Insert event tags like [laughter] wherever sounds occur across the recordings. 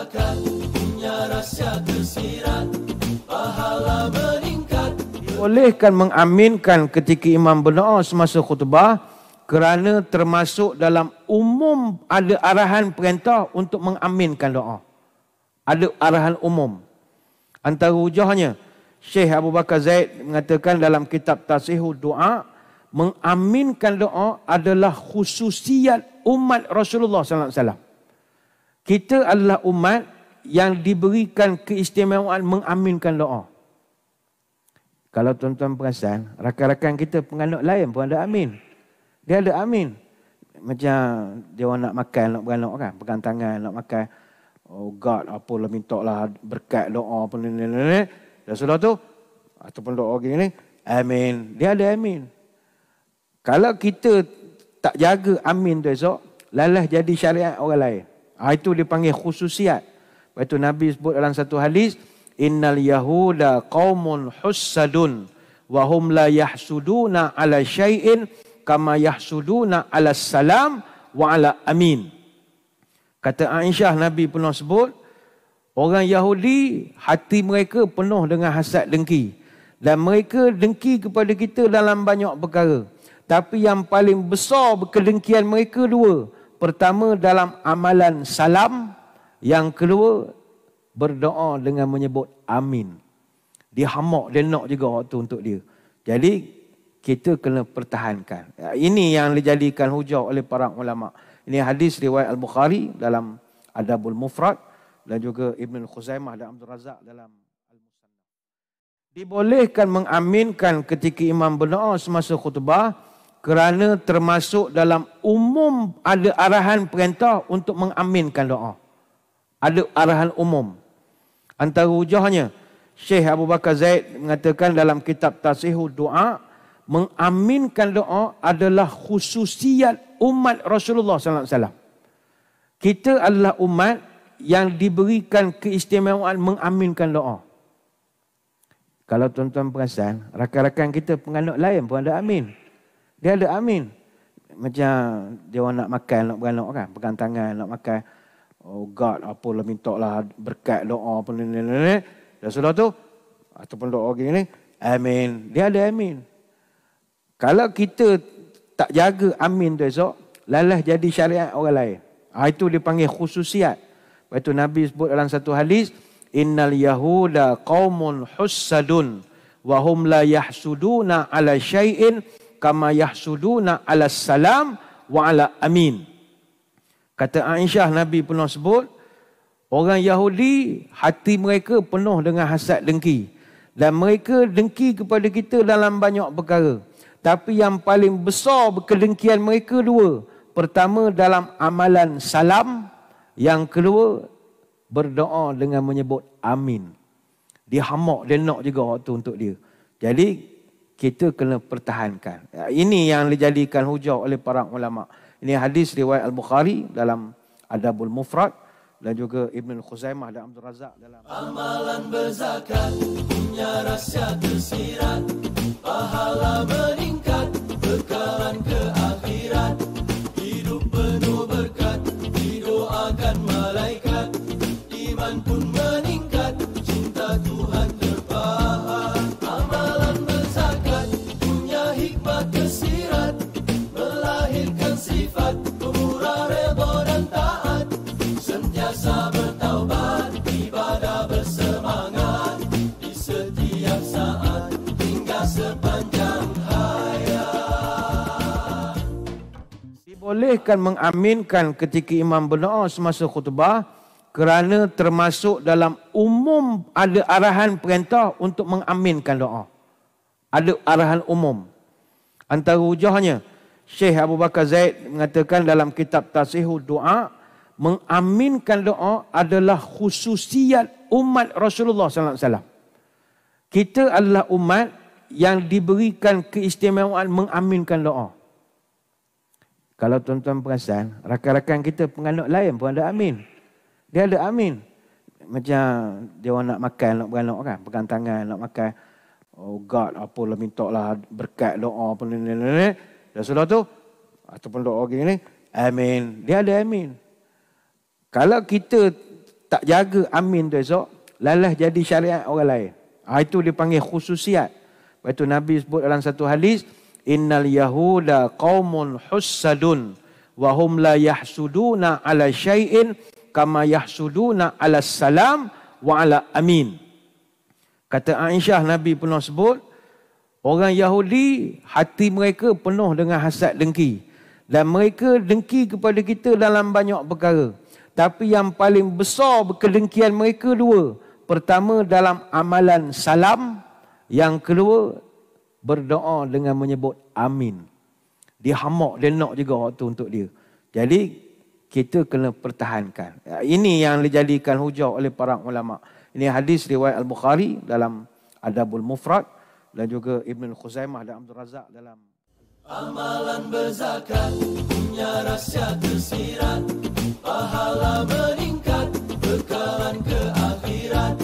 akan punya rahsia tersirat pahala meningkat bolehkan mengaminkan ketika imam berdoa semasa khutbah kerana termasuk dalam umum ada arahan perintah untuk mengaminkan doa ada arahan umum antara hujahnya Syekh Abu Bakar Zaid mengatakan dalam kitab Tasihu Doa mengaminkan doa adalah khususiat umat Rasulullah sallallahu alaihi wasallam kita adalah umat yang diberikan keistimewaan mengaminkan doa. Kalau tuan-tuan perasan, rakan-rakan kita penganut lain pun ada amin. Dia ada amin. Macam dia orang nak makan, nak beranak kan. Pegang tangan, nak makan. Oh God, apa lah minta lah berkat doa pun. Ni, ni, ni. Dan sudah tu, ataupun doa gini ni, amin. Dia ada amin. Kalau kita tak jaga amin tu esok, lalas jadi syariat orang lain. Ah, itu dipanggil khususiat. Lepas itu Nabi sebut dalam satu hadis, Innal yahuda qawmun hussadun wahum la yahsuduna ala syai'in kama yahsuduna ala salam wa ala amin. Kata Aisyah Nabi pernah sebut, orang Yahudi hati mereka penuh dengan hasad dengki. Dan mereka dengki kepada kita dalam banyak perkara. Tapi yang paling besar berkedengkian mereka dua pertama dalam amalan salam, yang kedua berdoa dengan menyebut amin. Dia hamak, dia nak juga waktu untuk dia. Jadi kita kena pertahankan. Ini yang dijadikan hujah oleh para ulama. Ini hadis riwayat Al-Bukhari dalam Adabul Mufrad dan juga Ibn Khuzaimah dan Abdul Razak dalam Al-Musanna. Dibolehkan mengaminkan ketika imam berdoa semasa khutbah kerana termasuk dalam umum ada arahan perintah untuk mengaminkan doa. Ada arahan umum. Antara hujahnya, Syekh Abu Bakar Zaid mengatakan dalam kitab Tasihu Doa, mengaminkan doa adalah khususiat umat Rasulullah SAW. Kita adalah umat yang diberikan keistimewaan mengaminkan doa. Kalau tuan-tuan perasan, rakan-rakan kita penganut lain pun ada amin. Dia ada amin. Macam dia orang nak makan, nak beranak kan. Pegang tangan, nak makan. Oh God, apa apalah minta lah berkat doa. Apa, ni, ni, ni. Dan sudah tu, ataupun doa gini ni, amin. Dia ada amin. Kalau kita tak jaga amin tu esok, lalah jadi syariat orang lain. Ha, itu dipanggil khususiat. Lepas tu Nabi sebut dalam satu hadis, Innal yahuda qawmun hussadun, wahum la yahsuduna ala syai'in, kama yahsuduna ala salam wa ala amin. Kata Aisyah Nabi pernah sebut, orang Yahudi hati mereka penuh dengan hasad dengki. Dan mereka dengki kepada kita dalam banyak perkara. Tapi yang paling besar berkedengkian mereka dua. Pertama dalam amalan salam. Yang kedua berdoa dengan menyebut amin. Dia hamak, dia nak juga waktu untuk dia. Jadi kita kena pertahankan. Ya, ini yang dijadikan hujah oleh para ulama. Ini hadis riwayat Al-Bukhari dalam Adabul Mufrad dan juga Ibn Khuzaimah dan Abdul Razak dalam Amalan berzakat punya rahsia tersirat pahala meningkat bekalan ke akhirat Bolehkan mengaminkan ketika imam berdoa semasa khutbah kerana termasuk dalam umum ada arahan perintah untuk mengaminkan doa. Ada arahan umum. Antara hujahnya, Syekh Abu Bakar Zaid mengatakan dalam kitab Tasihu Doa, mengaminkan doa adalah khususiat umat Rasulullah SAW. Kita adalah umat yang diberikan keistimewaan mengaminkan doa. Kalau tuan-tuan perasan, rakan-rakan kita penganut lain pun ada amin. Dia ada amin. Macam dia orang nak makan, nak beranak kan. Pegang tangan, nak makan. Oh God, apa apalah minta lah berkat doa pun. Ni, ni, ni. Dan sudah tu, ataupun doa gini ni, amin. Dia ada amin. Kalau kita tak jaga amin tu esok, lalah jadi syariat orang lain. Ah, itu dipanggil khususiat. Lepas tu Nabi sebut dalam satu hadis, Innal yahuda qaumun husadun wa hum la yahsuduna ala syai'in kama yahsuduna ala salam wa ala amin. Kata Aisyah Nabi pernah sebut, orang Yahudi hati mereka penuh dengan hasad dengki. Dan mereka dengki kepada kita dalam banyak perkara. Tapi yang paling besar kedengkian mereka dua. Pertama dalam amalan salam. Yang kedua berdoa dengan menyebut amin. Dia hamak, dia nak juga waktu untuk dia. Jadi kita kena pertahankan. Ini yang dijadikan hujah oleh para ulama. Ini hadis riwayat Al-Bukhari dalam Adabul Mufrad dan juga Ibn Khuzaimah dan Abdul Razak dalam Amalan berzakat punya rahsia tersirat Pahala meningkat bekalan ke akhirat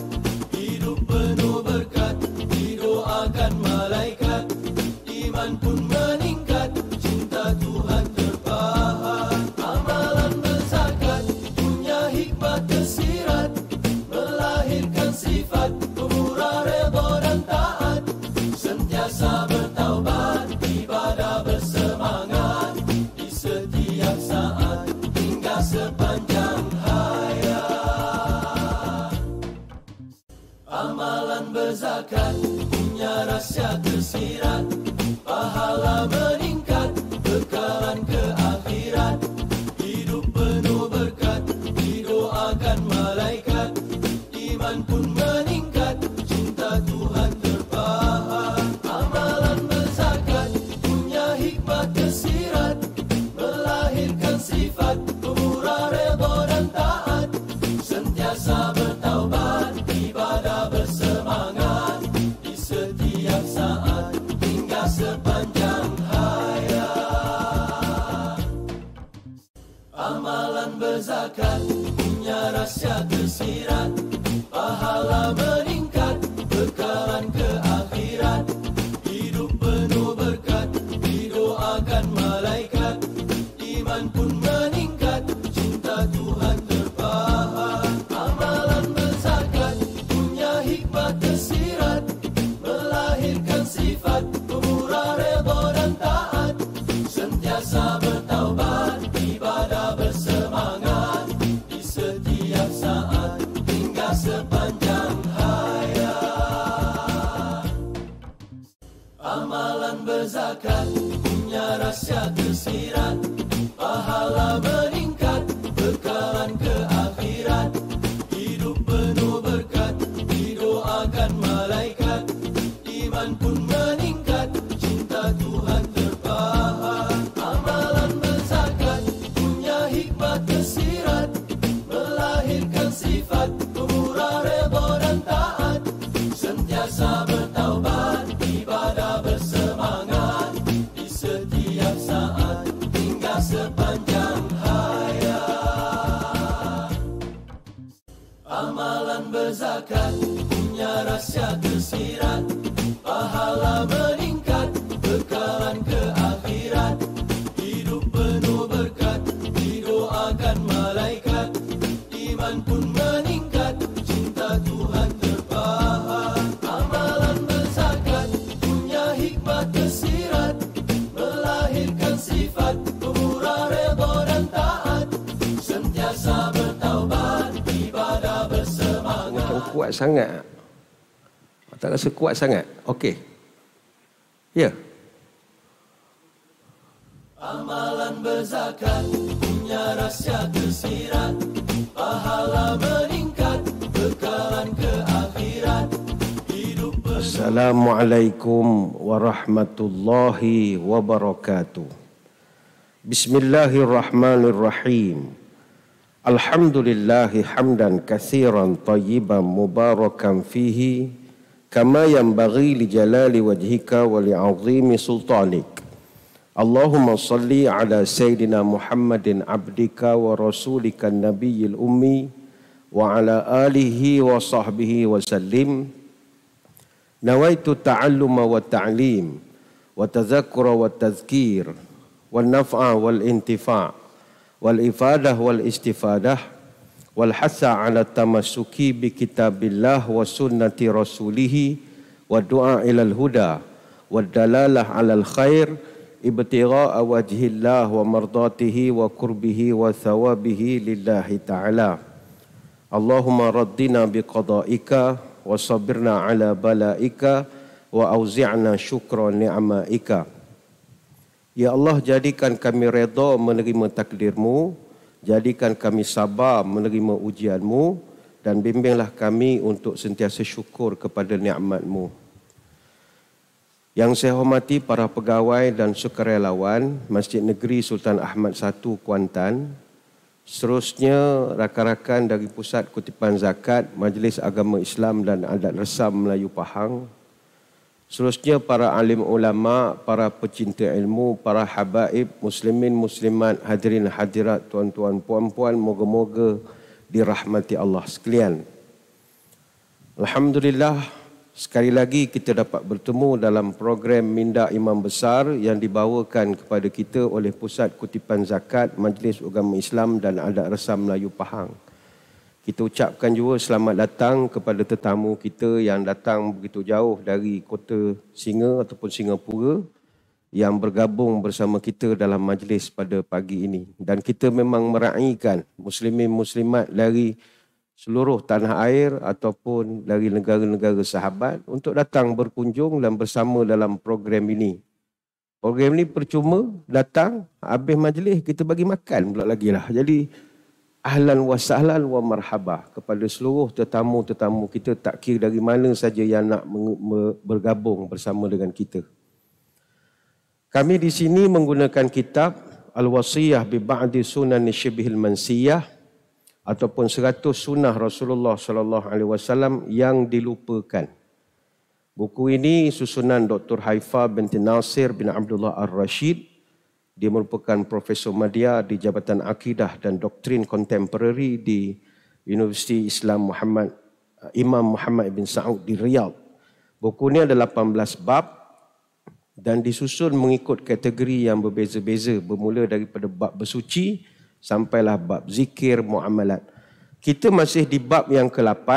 kuat sangat. Tak rasa kuat sangat. Okey. Ya. Amalan berzakat punya rahsia tersirat. Pahala meningkat kekalan ke akhirat. Hidup Assalamualaikum warahmatullahi wabarakatuh. Bismillahirrahmanirrahim. Alhamdulillahi hamdan kathiran tayyiban mubarakan fihi kama yang bagi li jalali wajhika wa li sultanik. Allahumma salli ala Sayyidina Muhammadin abdika wa rasulika nabiyil ummi wa ala alihi wa sahbihi wa sallim. Nawaitu ta'alluma wa ta'lim wa tazakura wa tazkir wa naf'a wal intifa'a. والافاده والاستفاده والحث على التمسك بكتاب الله وسنه رسوله والدعاء الى الهدى والدلاله على الخير ابتغاء وجه الله ومرضاته وقربه وثوابه لله تعالى اللهم ردنا بقضائك وصبرنا على بلائك واوزعنا شكر نعمائك Ya Allah jadikan kami redha menerima takdirmu Jadikan kami sabar menerima ujianmu Dan bimbinglah kami untuk sentiasa syukur kepada ni'matmu Yang saya hormati para pegawai dan sukarelawan Masjid Negeri Sultan Ahmad I Kuantan Seterusnya rakan-rakan dari Pusat Kutipan Zakat Majlis Agama Islam dan Adat Resam Melayu Pahang Seterusnya para alim ulama, para pecinta ilmu, para habaib, muslimin, muslimat, hadirin, hadirat, tuan-tuan, puan-puan, moga-moga dirahmati Allah sekalian. Alhamdulillah, sekali lagi kita dapat bertemu dalam program Minda Imam Besar yang dibawakan kepada kita oleh Pusat Kutipan Zakat, Majlis Agama Islam dan Adat Resam Melayu Pahang kita ucapkan juga selamat datang kepada tetamu kita yang datang begitu jauh dari kota Singa ataupun Singapura yang bergabung bersama kita dalam majlis pada pagi ini. Dan kita memang meraihkan muslimin-muslimat dari seluruh tanah air ataupun dari negara-negara sahabat untuk datang berkunjung dan bersama dalam program ini. Program ini percuma datang, habis majlis kita bagi makan pula lagi lah. Jadi ahlan wa sahlan wa marhabah kepada seluruh tetamu-tetamu kita tak kira dari mana saja yang nak bergabung bersama dengan kita. Kami di sini menggunakan kitab Al-Wasiyah bi Ba'di Sunan Syibhil Mansiyah ataupun 100 sunnah Rasulullah sallallahu alaihi wasallam yang dilupakan. Buku ini susunan Dr. Haifa binti Nasir bin Abdullah Ar-Rashid dia merupakan Profesor Madya di Jabatan Akidah dan Doktrin Contemporary di Universiti Islam Muhammad eh, Imam Muhammad bin Saud di Riyadh. Buku ini ada 18 bab dan disusun mengikut kategori yang berbeza-beza bermula daripada bab bersuci sampailah bab zikir muamalat. Kita masih di bab yang ke-8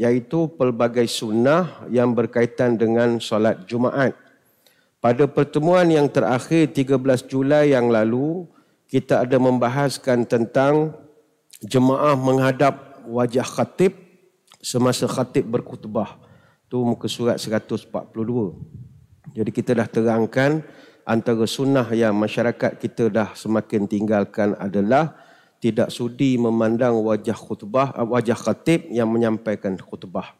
iaitu pelbagai sunnah yang berkaitan dengan solat Jumaat. Pada pertemuan yang terakhir 13 Julai yang lalu, kita ada membahaskan tentang jemaah menghadap wajah khatib semasa khatib berkutbah Itu muka surat 142. Jadi kita dah terangkan antara sunnah yang masyarakat kita dah semakin tinggalkan adalah tidak sudi memandang wajah khutbah wajah khatib yang menyampaikan khutbah.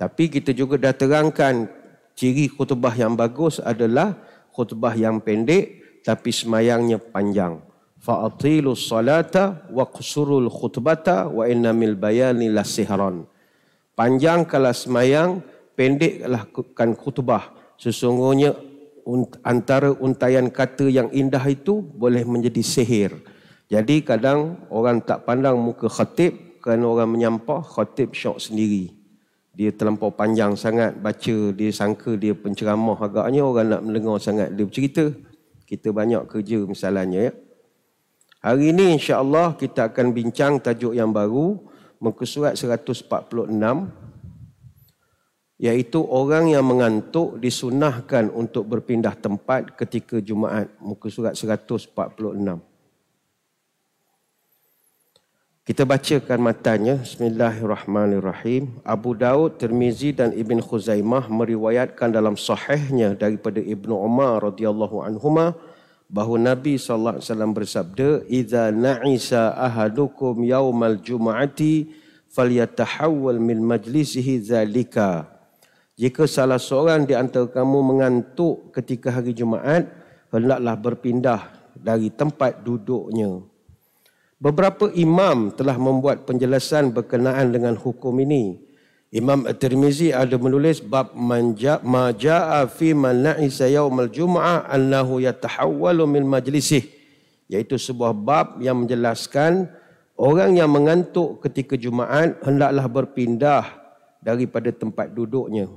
Tapi kita juga dah terangkan ciri khutbah yang bagus adalah khutbah yang pendek tapi semayangnya panjang. Fa'atilu salata wa qusurul khutbata wa innamil bayani Panjang Panjangkanlah semayang, pendeklah kan khutbah. Sesungguhnya antara untayan kata yang indah itu boleh menjadi sihir. Jadi kadang orang tak pandang muka khatib kerana orang menyampah khatib syok sendiri dia terlampau panjang sangat baca dia sangka dia penceramah agaknya orang nak mendengar sangat dia bercerita kita banyak kerja misalnya ya hari ini insya Allah kita akan bincang tajuk yang baru muka surat 146 iaitu orang yang mengantuk disunahkan untuk berpindah tempat ketika jumaat muka surat 146 kita bacakan matanya. Bismillahirrahmanirrahim. Abu Daud, Tirmizi dan Ibn Khuzaimah meriwayatkan dalam sahihnya daripada Ibn Umar radhiyallahu anhuma bahawa Nabi sallallahu alaihi wasallam bersabda, "Iza na'isa ahadukum yaumal jum'ati falyatahawwal min majlisihi zalika." Jika salah seorang di antara kamu mengantuk ketika hari Jumaat, hendaklah berpindah dari tempat duduknya. Beberapa imam telah membuat penjelasan berkenaan dengan hukum ini. Imam At-Tirmizi ada menulis bab ma ja'a fi mana'i sayyaumil jum'ah annahu yatahawwalu min majlisih iaitu sebuah bab yang menjelaskan orang yang mengantuk ketika Jumaat hendaklah berpindah daripada tempat duduknya.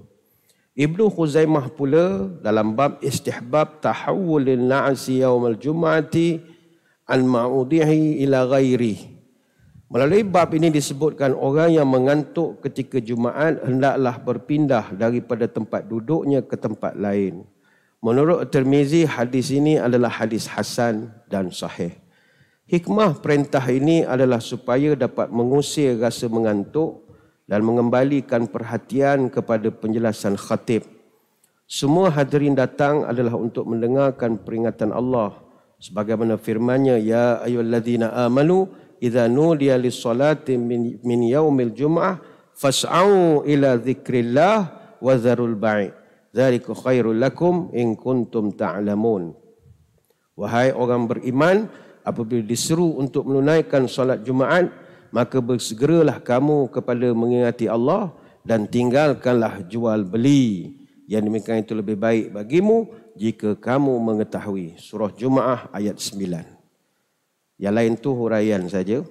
Ibnu Khuzaimah pula dalam bab istihbab tahawwulun na'si yaumil jum'ati an maudihi ila ghairi melalui bab ini disebutkan orang yang mengantuk ketika jumaat hendaklah berpindah daripada tempat duduknya ke tempat lain menurut termizi hadis ini adalah hadis hasan dan sahih hikmah perintah ini adalah supaya dapat mengusir rasa mengantuk dan mengembalikan perhatian kepada penjelasan khatib semua hadirin datang adalah untuk mendengarkan peringatan Allah sebagaimana firman-Nya ya ayyuhallazina amanu idza nudiya lis-salati min, min yaumil jum'ah fas'au ila dzikrillah wa zarul bai' dzalika khairul lakum in kuntum ta'lamun wahai orang beriman apabila diseru untuk menunaikan solat Jumaat maka bersegeralah kamu kepada mengingati Allah dan tinggalkanlah jual beli yang demikian itu lebih baik bagimu jika kamu mengetahui surah jumaah ayat 9 yang lain tu huraian saja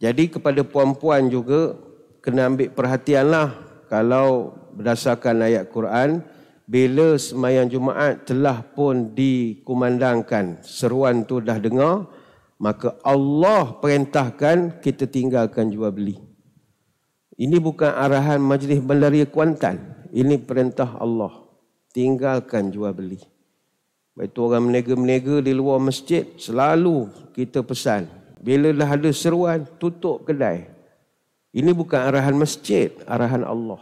jadi kepada puan-puan juga kena ambil perhatianlah kalau berdasarkan ayat Quran bila semayang Jumaat telah pun dikumandangkan seruan tu dah dengar maka Allah perintahkan kita tinggalkan jual beli ini bukan arahan majlis bandaria Kuantan ini perintah Allah tinggalkan jual beli. Baik itu orang menega-menega di luar masjid, selalu kita pesan. Bila dah ada seruan, tutup kedai. Ini bukan arahan masjid, arahan Allah.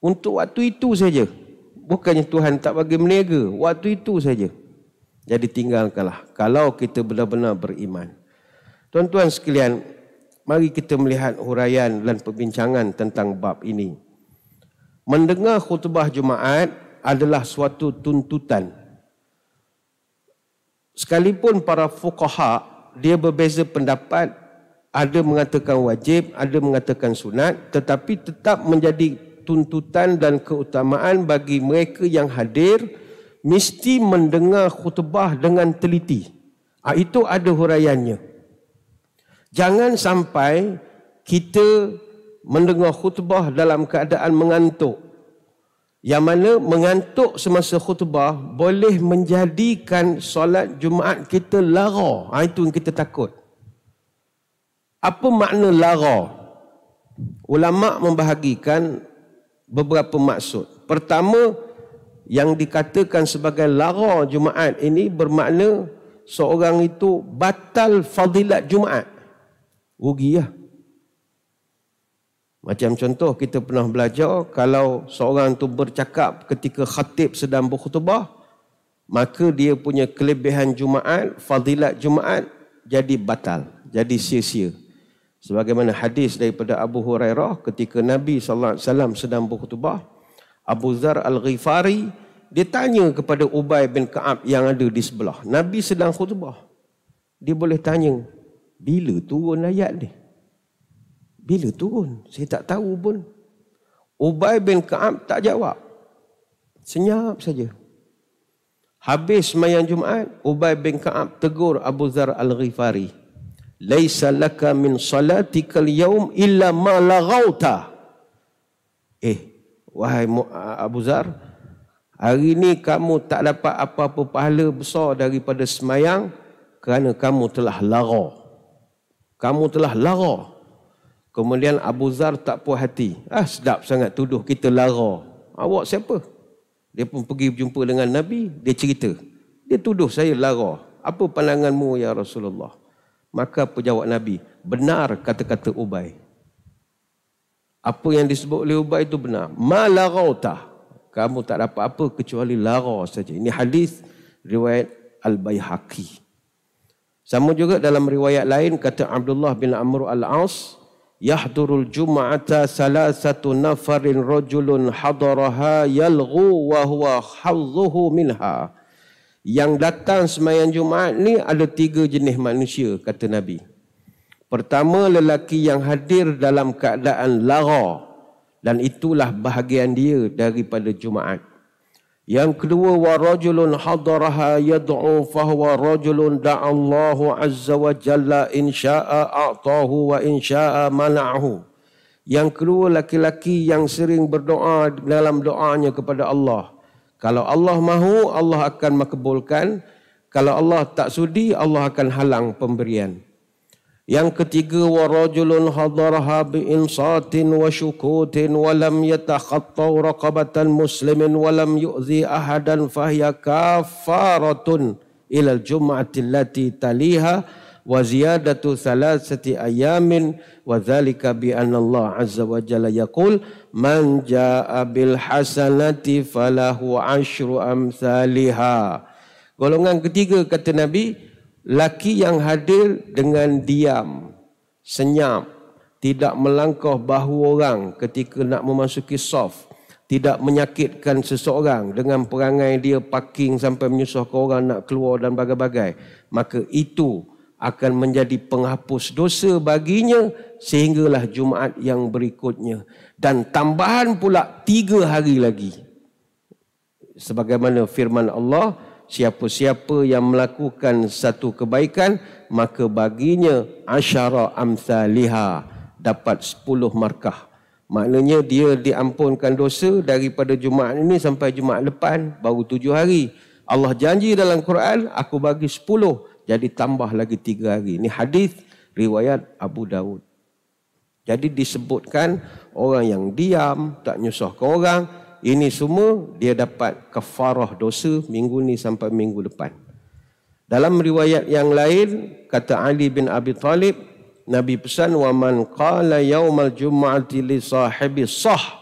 Untuk waktu itu saja. Bukannya Tuhan tak bagi meniaga. Waktu itu saja. Jadi tinggalkanlah. Kalau kita benar-benar beriman. Tuan-tuan sekalian, mari kita melihat huraian dan perbincangan tentang bab ini. Mendengar khutbah Jumaat, adalah suatu tuntutan. Sekalipun para fuqaha dia berbeza pendapat, ada mengatakan wajib, ada mengatakan sunat, tetapi tetap menjadi tuntutan dan keutamaan bagi mereka yang hadir mesti mendengar khutbah dengan teliti. Ha, itu ada huraiannya. Jangan sampai kita mendengar khutbah dalam keadaan mengantuk yang mana mengantuk semasa khutbah boleh menjadikan solat Jumaat kita lara. Ha, itu yang kita takut. Apa makna lara? Ulama membahagikan beberapa maksud. Pertama, yang dikatakan sebagai lara Jumaat ini bermakna seorang itu batal fadilat Jumaat. Rugi lah. Ya? Macam contoh kita pernah belajar kalau seorang tu bercakap ketika khatib sedang berkhutbah maka dia punya kelebihan Jumaat, fadilat Jumaat jadi batal, jadi sia-sia. Sebagaimana hadis daripada Abu Hurairah ketika Nabi saw sedang berkhutbah, Abu Zar Al-Ghifari dia tanya kepada Ubay bin Ka'ab yang ada di sebelah. Nabi sedang khutbah. Dia boleh tanya, bila turun ayat ni? Bila turun? Saya tak tahu pun. Ubay bin Ka'ab tak jawab. Senyap saja. Habis semayang Jumaat, Ubay bin Ka'ab tegur Abu Zar Al-Ghifari. Laisa laka min salatikal yaum illa ma lagauta. Eh, wahai Abu Zar, hari ini kamu tak dapat apa-apa pahala besar daripada semayang kerana kamu telah lagau. Kamu telah lagau. Kemudian Abu Zar tak puas hati. Ah sedap sangat tuduh kita lara. Awak siapa? Dia pun pergi jumpa dengan Nabi, dia cerita. Dia tuduh saya lara. Apa pandanganmu ya Rasulullah? Maka apa jawab Nabi? Benar kata-kata Ubay. Apa yang disebut oleh Ubay itu benar. Ma larauta. Kamu tak dapat apa kecuali lara saja. Ini hadis riwayat Al-Baihaqi. Sama juga dalam riwayat lain kata Abdullah bin Amr al Aus yahdurul jum'ata salasatu nafarin rajulun hadaraha yalghu wa huwa hadzuhu minha yang datang semayang Jumaat ni ada tiga jenis manusia kata Nabi pertama lelaki yang hadir dalam keadaan lagha dan itulah bahagian dia daripada Jumaat yang kedua wa rajulun hadaraha yad'u fa huwa rajulun da'a Allah azza wa jalla in syaa'a a'tahu wa in syaa'a mana'ahu. Yang kedua laki-laki yang sering berdoa dalam doanya kepada Allah. Kalau Allah mahu Allah akan makbulkan, kalau Allah tak sudi Allah akan halang pemberian. Yang ketiga wa rajulun hadaraha bi insatin wa syukutin wa lam yatakhattau raqabatan muslimin wa lam yu'zi ahadan fahiya kafaratun ila al-jum'ati allati taliha wa ziyadatu thalathati ayamin wa dhalika bi anna Allah azza wa jalla yaqul man jaa bil hasanati falahu ashru amsalihah golongan ketiga kata nabi Laki yang hadir dengan diam, senyap, tidak melangkah bahu orang ketika nak memasuki soft, tidak menyakitkan seseorang dengan perangai dia parking sampai menyusahkan orang nak keluar dan bagai-bagai. Maka itu akan menjadi penghapus dosa baginya sehinggalah Jumaat yang berikutnya. Dan tambahan pula tiga hari lagi. Sebagaimana firman Allah siapa-siapa yang melakukan satu kebaikan maka baginya asyara amsaliha dapat sepuluh markah maknanya dia diampunkan dosa daripada jumaat ini sampai jumaat depan baru tujuh hari Allah janji dalam Quran aku bagi sepuluh jadi tambah lagi tiga hari ini hadis riwayat Abu Daud jadi disebutkan orang yang diam tak nyusahkan orang ini semua dia dapat kefarah dosa minggu ni sampai minggu depan. Dalam riwayat yang lain kata Ali bin Abi Talib Nabi pesan wa man qala yaumal jum'ati li sahibi sah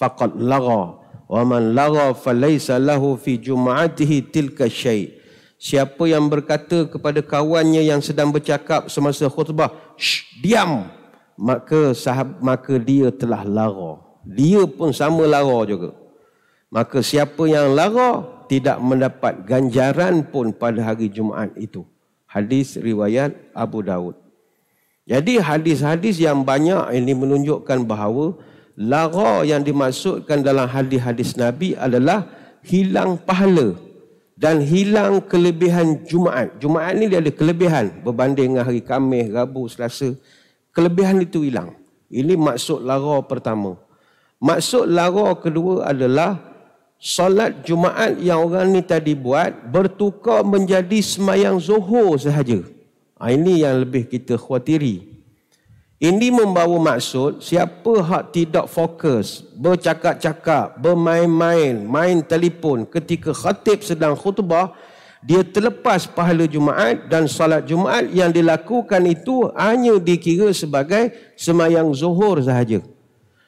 faqad lagha wa man lagha falaysa lahu fi jum'atihi tilka syai Siapa yang berkata kepada kawannya yang sedang bercakap semasa khutbah, diam, maka sahab, maka dia telah larah dia pun sama lara juga. Maka siapa yang lara tidak mendapat ganjaran pun pada hari Jumaat itu. Hadis riwayat Abu Daud. Jadi hadis-hadis yang banyak ini menunjukkan bahawa lara yang dimaksudkan dalam hadis-hadis Nabi adalah hilang pahala dan hilang kelebihan Jumaat. Jumaat ni dia ada kelebihan berbanding dengan hari Kamis, Rabu, Selasa. Kelebihan itu hilang. Ini maksud lara pertama. Maksud lara kedua adalah salat Jumaat yang orang ni tadi buat bertukar menjadi semayang zuhur sahaja. Ha, ini yang lebih kita khuatiri. Ini membawa maksud siapa hak tidak fokus, bercakap-cakap, bermain-main, main telefon ketika khatib sedang khutbah, dia terlepas pahala Jumaat dan salat Jumaat yang dilakukan itu hanya dikira sebagai semayang zuhur sahaja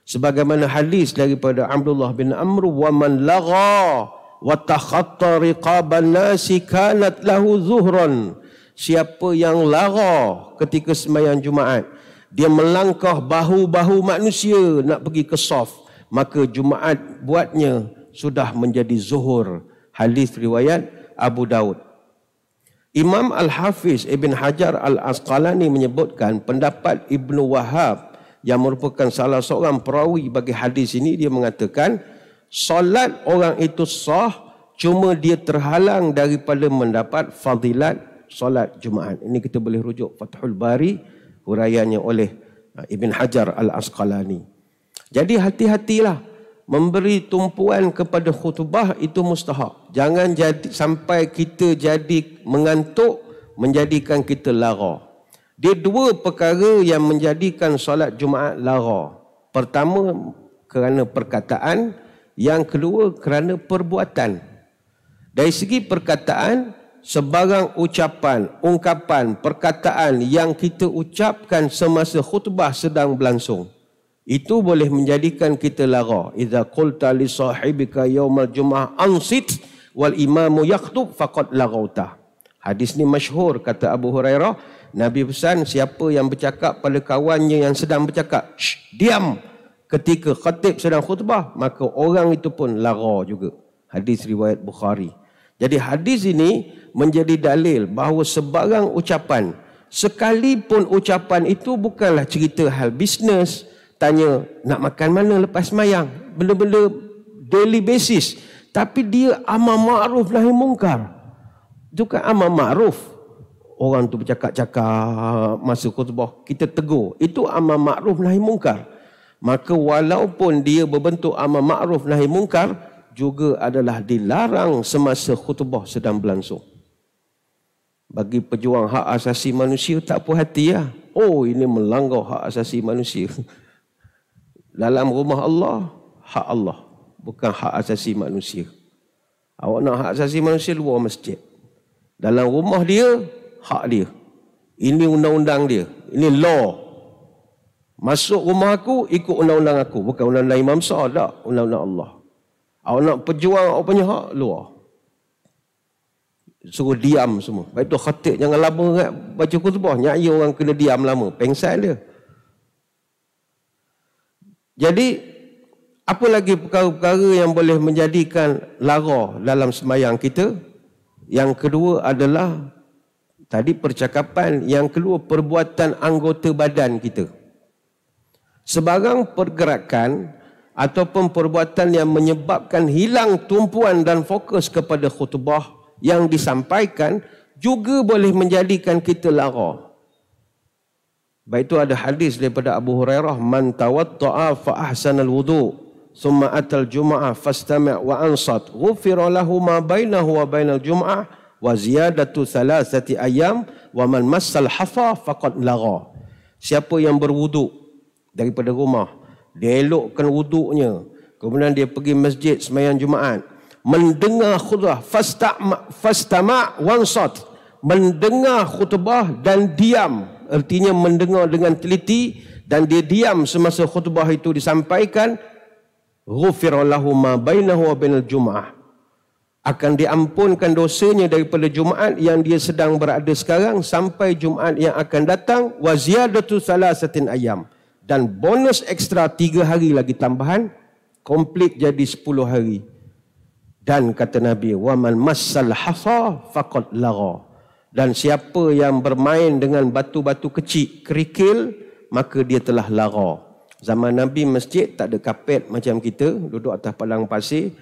sebagaimana hadis daripada Abdullah bin Amr wa man lagha wa takhatta riqaban nasi kanat lahu zuhran siapa yang lagha ketika sembahyang Jumaat dia melangkah bahu-bahu manusia nak pergi ke saf maka Jumaat buatnya sudah menjadi zuhur hadis riwayat Abu Daud Imam Al-Hafiz Ibn Hajar Al-Asqalani menyebutkan pendapat Ibn Wahab yang merupakan salah seorang perawi bagi hadis ini dia mengatakan solat orang itu sah cuma dia terhalang daripada mendapat fadilat solat Jumaat. Ini kita boleh rujuk Fathul Bari huraiannya oleh uh, Ibn Hajar Al-Asqalani. Jadi hati-hatilah memberi tumpuan kepada khutbah itu mustahak. Jangan jadi sampai kita jadi mengantuk menjadikan kita larah. Dia dua perkara yang menjadikan solat Jumaat lara. Pertama kerana perkataan, yang kedua kerana perbuatan. Dari segi perkataan, sebarang ucapan, ungkapan, perkataan yang kita ucapkan semasa khutbah sedang berlangsung. Itu boleh menjadikan kita lara. Iza qulta li sahibika yawmal jum'ah ansit wal imamu yakhtub faqad lagauta. Hadis ni masyhur kata Abu Hurairah. Nabi pesan siapa yang bercakap pada kawannya yang sedang bercakap, Shh, diam ketika khatib sedang khutbah, maka orang itu pun lara juga. Hadis riwayat Bukhari. Jadi hadis ini menjadi dalil bahawa sebarang ucapan, sekalipun ucapan itu bukanlah cerita hal bisnes, tanya nak makan mana lepas mayang, benda-benda daily basis. Tapi dia amal ma'ruf nahi mungkar. Itu kan amal ma'ruf orang tu bercakap-cakap masa khutbah kita tegur itu amar makruf nahi mungkar maka walaupun dia berbentuk amar makruf nahi mungkar juga adalah dilarang semasa khutbah sedang berlangsung bagi pejuang hak asasi manusia tak puas hati ya. oh ini melanggar hak asasi manusia [laughs] dalam rumah Allah hak Allah bukan hak asasi manusia awak nak hak asasi manusia luar masjid dalam rumah dia hak dia. Ini undang-undang dia. Ini law. Masuk rumah aku, ikut undang-undang aku. Bukan undang-undang Imam Sa, tak. Undang-undang Allah. Awak nak pejuang, awak punya hak, luar. Suruh diam semua. Baik tu khatib, jangan lama kan? baca khutbah. Nyaya orang kena diam lama. Pengsan dia. Jadi, apa lagi perkara-perkara yang boleh menjadikan lara dalam semayang kita? Yang kedua adalah tadi percakapan yang keluar perbuatan anggota badan kita. Sebarang pergerakan ataupun perbuatan yang menyebabkan hilang tumpuan dan fokus kepada khutbah yang disampaikan juga boleh menjadikan kita lara. Baik itu ada hadis daripada Abu Hurairah man tawatta'a fa ahsanal wudu thumma atal jumu'ah fastami' wa ansat ghufira lahu ma bainahu wa bainal jumu'ah wa ziyadatu salasati ayyam wa man massal hafa faqad lagha. Siapa yang berwuduk daripada rumah, dia elokkan wuduknya. Kemudian dia pergi masjid semayang Jumaat. Mendengar khutbah fastama fastama wansat. Mendengar khutbah dan diam. Artinya mendengar dengan teliti dan dia diam semasa khutbah itu disampaikan. Ghufirallahu ma bainahu wa bainal Jumaat akan diampunkan dosanya daripada Jumaat yang dia sedang berada sekarang sampai Jumaat yang akan datang wa ziyadatu salasatin ayam dan bonus ekstra tiga hari lagi tambahan komplit jadi sepuluh hari dan kata Nabi wa man massal hafa faqad lagha dan siapa yang bermain dengan batu-batu kecil kerikil maka dia telah lagha zaman Nabi masjid tak ada kapet macam kita duduk atas palang pasir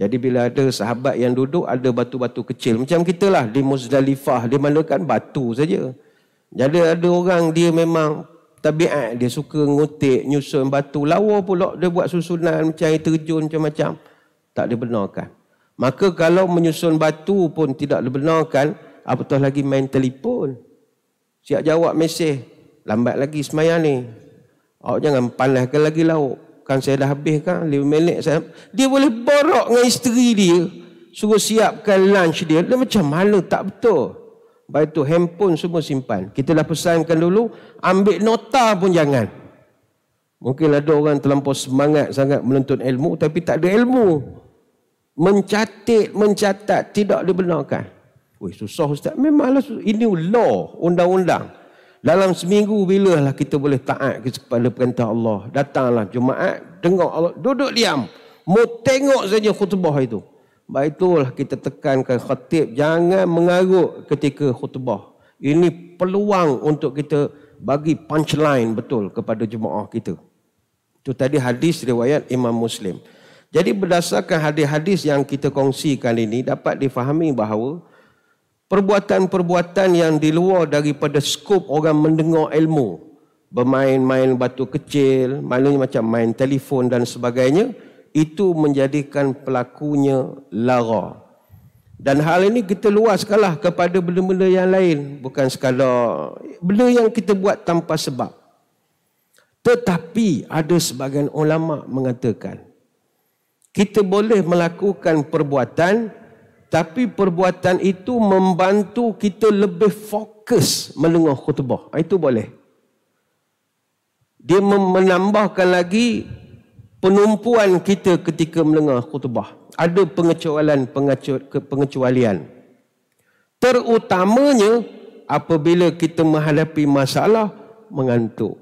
jadi bila ada sahabat yang duduk ada batu-batu kecil macam kita lah di Muzdalifah dia malukan batu saja. Jadi ada orang dia memang tabiat dia suka ngutik nyusun batu lawa pula dia buat susunan macam air terjun macam-macam tak dibenarkan. Maka kalau menyusun batu pun tidak dibenarkan apatah lagi main telefon. Siap jawab mesej lambat lagi semayang ni. Awak jangan panaskan lagi lauk kan saya dah habis kan 5 minit saya dia boleh borok dengan isteri dia suruh siapkan lunch dia dia macam mana tak betul baik tu handphone semua simpan kita dah pesankan dulu ambil nota pun jangan mungkin ada orang terlalu semangat sangat menuntut ilmu tapi tak ada ilmu mencatat mencatat tidak dibenarkan Wih, susah ustaz memanglah ini law undang-undang dalam seminggu bilalah kita boleh taat kepada perintah Allah. Datanglah jumaat, dengar Allah, duduk diam. Mau tengok saja khutbah itu. Baik itulah kita tekankan khatib jangan mengarut ketika khutbah. Ini peluang untuk kita bagi punchline betul kepada jemaah kita. Itu tadi hadis riwayat Imam Muslim. Jadi berdasarkan hadis-hadis yang kita kongsikan ini dapat difahami bahawa perbuatan-perbuatan yang di luar daripada skop orang mendengar ilmu bermain-main batu kecil maknanya macam main telefon dan sebagainya itu menjadikan pelakunya lara dan hal ini kita luaskanlah kepada benda-benda yang lain bukan sekadar benda yang kita buat tanpa sebab tetapi ada sebagian ulama mengatakan kita boleh melakukan perbuatan tapi perbuatan itu membantu kita lebih fokus melengah khutbah. Ah, itu boleh. Dia menambahkan lagi penumpuan kita ketika melengah khutbah. Ada pengecualian, pengecualian. Terutamanya apabila kita menghadapi masalah mengantuk.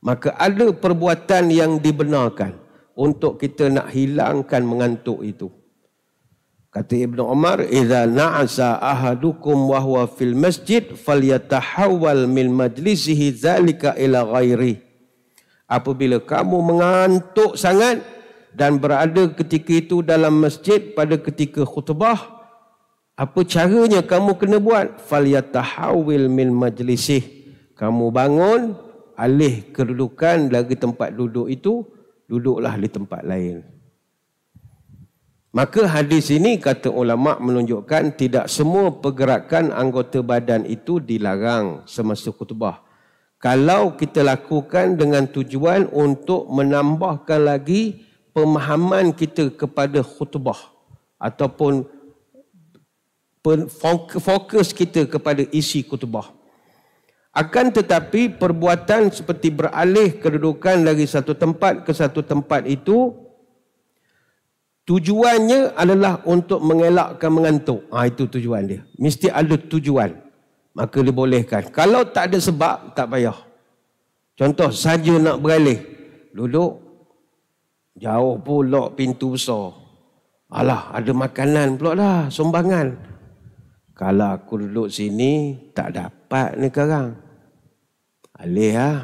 Maka ada perbuatan yang dibenarkan untuk kita nak hilangkan mengantuk itu. Kata Ibn Umar, "Idza na'sa ahadukum wa huwa fil masjid falyatahawwal min majlisihi zalika ila ghairi." Apabila kamu mengantuk sangat dan berada ketika itu dalam masjid pada ketika khutbah, apa caranya kamu kena buat? Falyatahawil min majlisih. Kamu bangun, alih kedudukan dari tempat duduk itu, duduklah di tempat lain. Maka hadis ini kata ulama menunjukkan tidak semua pergerakan anggota badan itu dilarang semasa khutbah. Kalau kita lakukan dengan tujuan untuk menambahkan lagi pemahaman kita kepada khutbah ataupun fokus kita kepada isi khutbah. Akan tetapi perbuatan seperti beralih kedudukan dari satu tempat ke satu tempat itu Tujuannya adalah untuk mengelakkan mengantuk. Ha, itu tujuan dia. Mesti ada tujuan. Maka dibolehkan. Kalau tak ada sebab, tak payah. Contoh, saja nak beralih. Duduk. Jauh pula pintu besar. Alah, ada makanan pula dah. Sumbangan. Kalau aku duduk sini, tak dapat ni sekarang. Alih lah.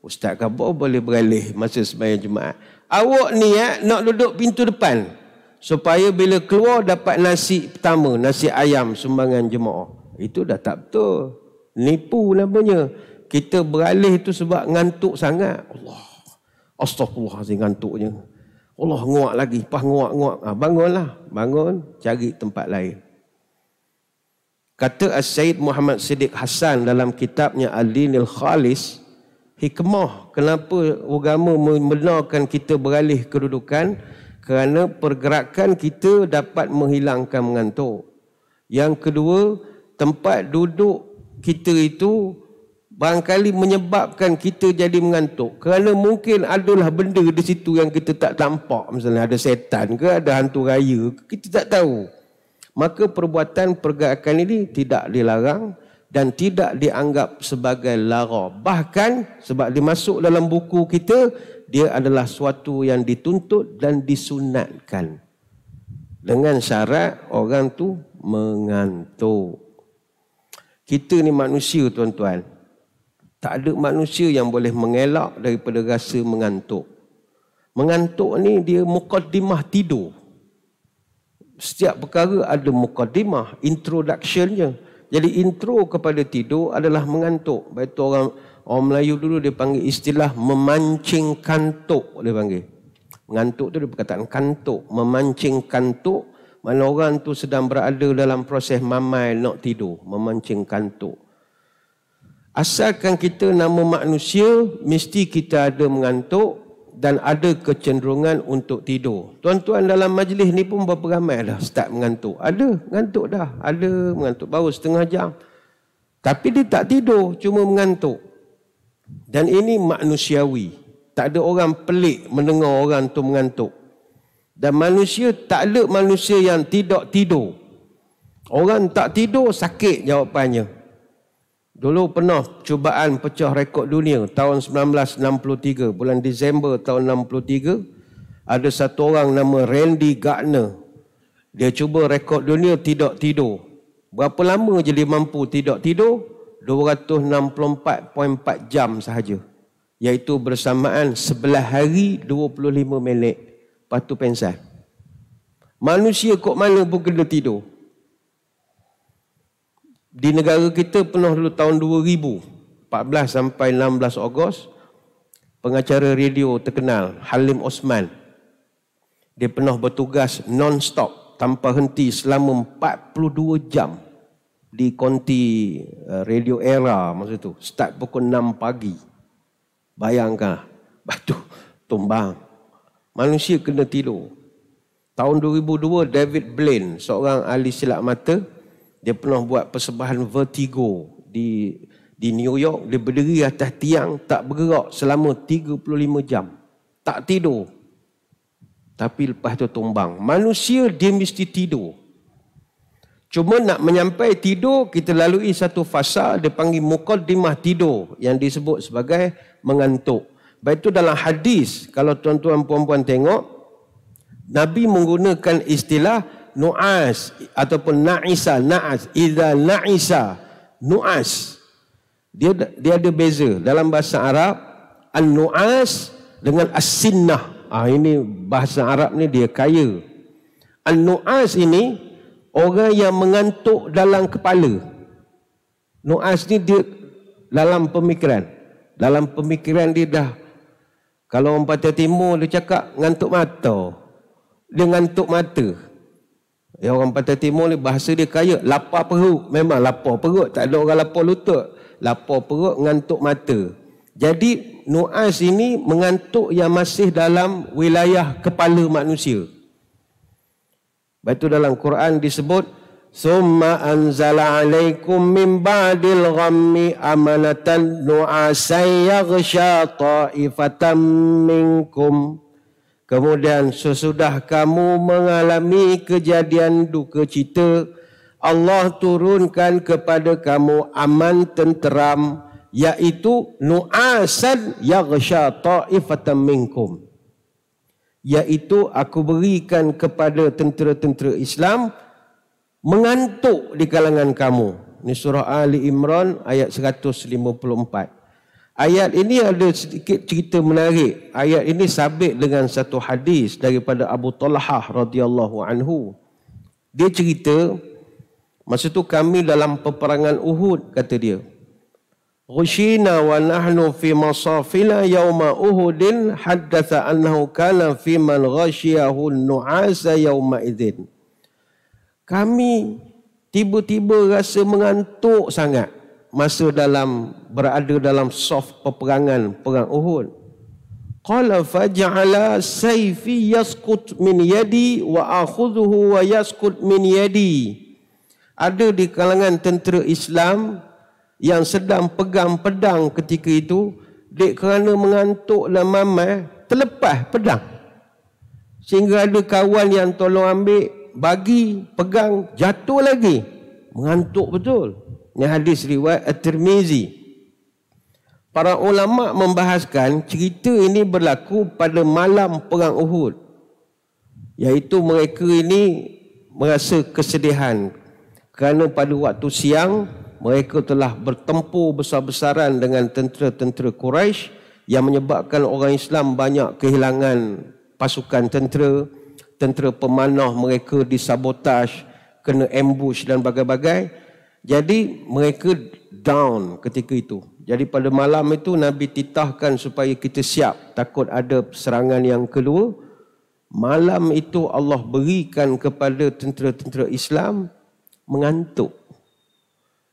Ustaz Kabur boleh beralih masa sembahyang Jumaat. Awak ni ya, nak duduk pintu depan supaya bila keluar dapat nasi pertama nasi ayam sumbangan jemaah itu dah tak betul nipu namanya kita beralih itu sebab ngantuk sangat Allah astagfirullahalazim ngantuknya Allah nguak lagi pas nguak nguak ah, ha, bangunlah bangun cari tempat lain kata Syed Muhammad Siddiq Hasan dalam kitabnya Al-Dinil Khalis hikmah kenapa agama membenarkan kita beralih kedudukan kerana pergerakan kita dapat menghilangkan mengantuk. Yang kedua, tempat duduk kita itu barangkali menyebabkan kita jadi mengantuk. Kerana mungkin adalah benda di situ yang kita tak tampak, Misalnya ada setan ke, ada hantu raya ke, kita tak tahu. Maka perbuatan pergerakan ini tidak dilarang dan tidak dianggap sebagai lara. Bahkan sebab dimasuk dalam buku kita, dia adalah suatu yang dituntut dan disunatkan dengan syarat orang tu mengantuk kita ni manusia tuan-tuan tak ada manusia yang boleh mengelak daripada rasa mengantuk mengantuk ni dia mukaddimah tidur setiap perkara ada mukaddimah introductionnya jadi intro kepada tidur adalah mengantuk baik tu orang Orang Melayu dulu dia panggil istilah memancing kantuk dia panggil. Mengantuk tu dia perkataan kantuk. Memancing kantuk. Mana orang tu sedang berada dalam proses mamai nak tidur. Memancing kantuk. Asalkan kita nama manusia, mesti kita ada mengantuk dan ada kecenderungan untuk tidur. Tuan-tuan dalam majlis ni pun berapa ramai dah start mengantuk. Ada, mengantuk dah. Ada, mengantuk baru setengah jam. Tapi dia tak tidur, cuma mengantuk. Dan ini manusiawi. Tak ada orang pelik mendengar orang tu mengantuk. Dan manusia tak ada manusia yang tidak tidur. Orang tak tidur sakit jawapannya. Dulu pernah cubaan pecah rekod dunia tahun 1963, bulan Disember tahun 63. Ada satu orang nama Randy Gardner. Dia cuba rekod dunia tidak tidur. Berapa lama je dia mampu tidak tidur? 264.4 jam sahaja. Iaitu bersamaan 11 hari 25 minit. Lepas tu pensel. Manusia kok mana pun kena tidur. Di negara kita penuh dulu tahun 2014 sampai 16 Ogos. Pengacara radio terkenal Halim Osman. Dia penuh bertugas non-stop tanpa henti selama 42 jam. 42 jam di konti eh, radio era masa tu start pukul 6 pagi bayangkan [laughs] batu tumbang manusia kena tidur tahun 2002 David Blaine seorang ahli silap mata dia pernah buat persembahan vertigo di di New York dia berdiri atas tiang tak bergerak selama 35 jam tak tidur tapi lepas tu tumbang manusia dia mesti tidur Cuma nak menyampai tidur, kita lalui satu fasa, dia panggil mukaddimah tidur, yang disebut sebagai mengantuk. Baik itu dalam hadis, kalau tuan-tuan puan-puan tengok, Nabi menggunakan istilah nuas ataupun naisa naas idza naisa nuas dia dia ada beza dalam bahasa Arab an nuas dengan as-sinnah ah ini bahasa Arab ni dia kaya an nuas ini orang yang mengantuk dalam kepala nuas ni dia dalam pemikiran dalam pemikiran dia dah kalau orang Pantai Timur dia cakap ngantuk mata dia ngantuk mata Ya orang Pantai Timur ni bahasa dia kaya lapar perut memang lapar perut tak ada orang lapar lutut lapar perut ngantuk mata jadi nuas ini mengantuk yang masih dalam wilayah kepala manusia Baik itu dalam Quran disebut summa anzala alaikum min ba'dil ghammi amanatan nu'asay yaghsha ta'ifatan minkum. Kemudian sesudah kamu mengalami kejadian duka cita, Allah turunkan kepada kamu aman tenteram yaitu nu'asan yaghsha ta'ifatan minkum iaitu aku berikan kepada tentera-tentera Islam mengantuk di kalangan kamu. Ini surah Ali Imran ayat 154. Ayat ini ada sedikit cerita menarik. Ayat ini sabit dengan satu hadis daripada Abu Talhah radhiyallahu anhu. Dia cerita masa tu kami dalam peperangan Uhud kata dia. غشينا ونحن في مصافنا يوم أهد حدث أنه كان في من غشيه النعاس يومئذ kami tiba-tiba rasa mengantuk sangat masa dalam berada dalam soft peperangan perang Uhud. Qala faj'ala sayfi yasqut min yadi wa akhudhu wa yasqut min yadi. Ada di kalangan tentera Islam yang sedang pegang pedang ketika itu dek kerana mengantuk dan mamai terlepas pedang sehingga ada kawan yang tolong ambil bagi pegang jatuh lagi mengantuk betul ini hadis riwayat At-Tirmizi para ulama membahaskan cerita ini berlaku pada malam perang Uhud iaitu mereka ini merasa kesedihan kerana pada waktu siang mereka telah bertempur besar-besaran dengan tentera-tentera Quraisy yang menyebabkan orang Islam banyak kehilangan pasukan tentera, tentera pemanah mereka disabotaj, kena ambush dan bagai-bagai. Jadi mereka down ketika itu. Jadi pada malam itu Nabi titahkan supaya kita siap takut ada serangan yang kedua. Malam itu Allah berikan kepada tentera-tentera Islam mengantuk.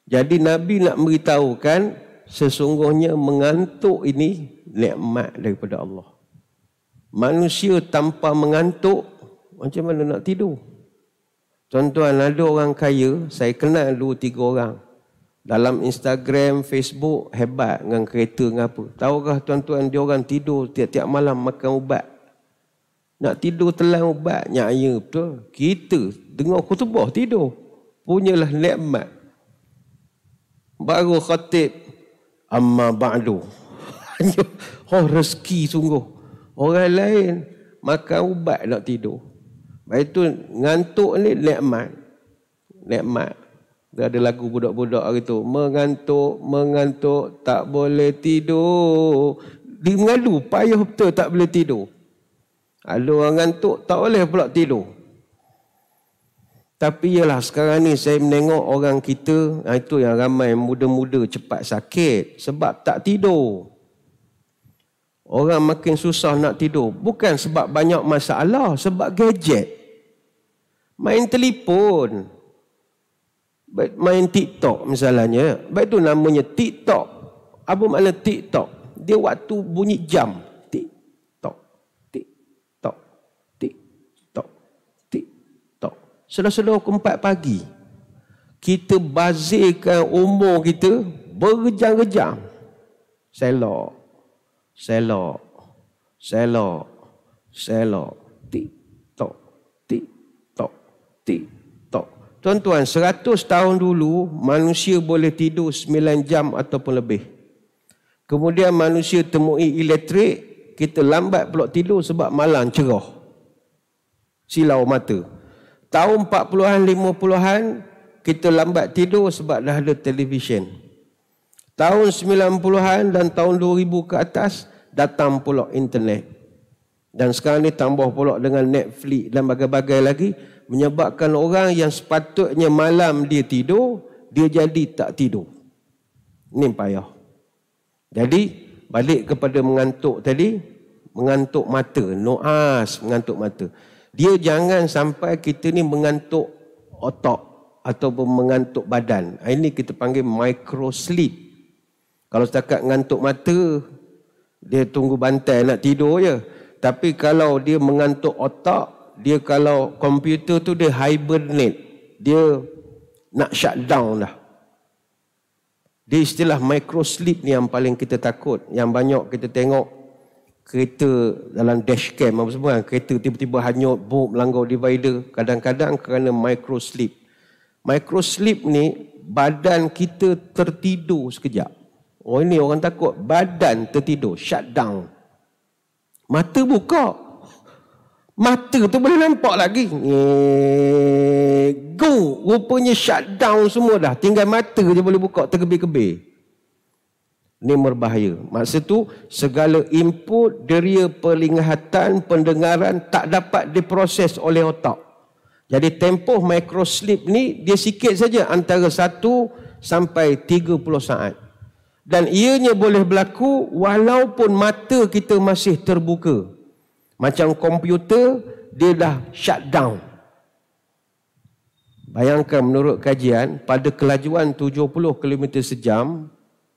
Jadi Nabi nak beritahukan sesungguhnya mengantuk ini nikmat daripada Allah. Manusia tanpa mengantuk macam mana nak tidur? Tuan-tuan, ada orang kaya, saya kenal dulu tiga orang. Dalam Instagram, Facebook, hebat dengan kereta dengan apa. Tahukah tuan-tuan, dia orang tidur tiap-tiap malam makan ubat. Nak tidur telan ubat, nyaya betul. Kita dengar khutbah tidur. Punyalah nikmat. Baru khatib Amma ba'du [laughs] Oh rezeki sungguh Orang lain Makan ubat nak tidur Lepas itu Ngantuk ni nekmat Nekmat dia ada lagu budak-budak hari tu. Mengantuk, mengantuk, tak boleh tidur. Dia mengadu, payah betul tak boleh tidur. Ada orang ngantuk, tak boleh pula tidur. Tapi ialah sekarang ni saya menengok orang kita, ha, itu yang ramai muda-muda cepat sakit sebab tak tidur. Orang makin susah nak tidur. Bukan sebab banyak masalah, sebab gadget. Main telefon. Main TikTok misalnya. Baik tu namanya TikTok. Apa makna TikTok? Dia waktu bunyi jam. Selalu-selalu empat pagi Kita bazirkan umur kita Berjam-jam Selok Selok Selok Selok Tik tok Tik tok Tik tok Tuan-tuan, seratus tahun dulu manusia boleh tidur sembilan jam ataupun lebih. Kemudian manusia temui elektrik, kita lambat pula tidur sebab malam cerah. Silau mata tahun 40-an, 50-an, kita lambat tidur sebab dah ada televisyen. Tahun 90-an dan tahun 2000 ke atas, datang pula internet. Dan sekarang ni tambah pula dengan Netflix dan bagai-bagai lagi, menyebabkan orang yang sepatutnya malam dia tidur, dia jadi tak tidur. Ini payah. Jadi, balik kepada mengantuk tadi, mengantuk mata, noas mengantuk mata dia jangan sampai kita ni mengantuk otak atau mengantuk badan. Ha, ini kita panggil micro sleep. Kalau setakat mengantuk mata, dia tunggu bantai nak tidur je. Tapi kalau dia mengantuk otak, dia kalau komputer tu dia hibernate. Dia nak shut down lah. Dia istilah micro sleep ni yang paling kita takut. Yang banyak kita tengok kereta dalam dashcam apa semua kan kereta tiba-tiba hanyut bob langgau divider kadang-kadang kerana micro sleep micro sleep ni badan kita tertidur sekejap oh ini orang takut badan tertidur shutdown mata buka mata tu boleh nampak lagi eh, go rupanya shutdown semua dah tinggal mata je boleh buka terkebir-kebir ni berbahaya. Maksud tu segala input, deria, perlihatan, pendengaran tak dapat diproses oleh otak. Jadi tempoh microsleep ni dia sikit saja antara 1 sampai 30 saat. Dan ianya boleh berlaku walaupun mata kita masih terbuka. Macam komputer dia dah shut down. Bayangkan menurut kajian pada kelajuan 70 km sejam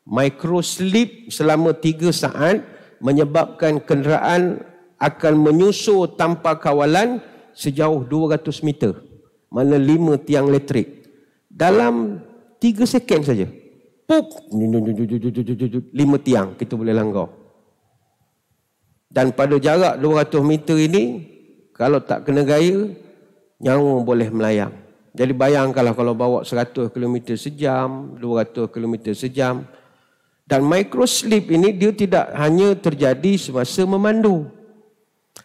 Micro sleep selama 3 saat menyebabkan kenderaan akan menyusur tanpa kawalan sejauh 200 meter mana lima tiang elektrik dalam 3 second saja puk lima tiang kita boleh langgar dan pada jarak 200 meter ini kalau tak kena gaya nyawa boleh melayang jadi bayangkanlah kalau bawa 100 km sejam 200 km sejam dan micro sleep ini dia tidak hanya terjadi semasa memandu.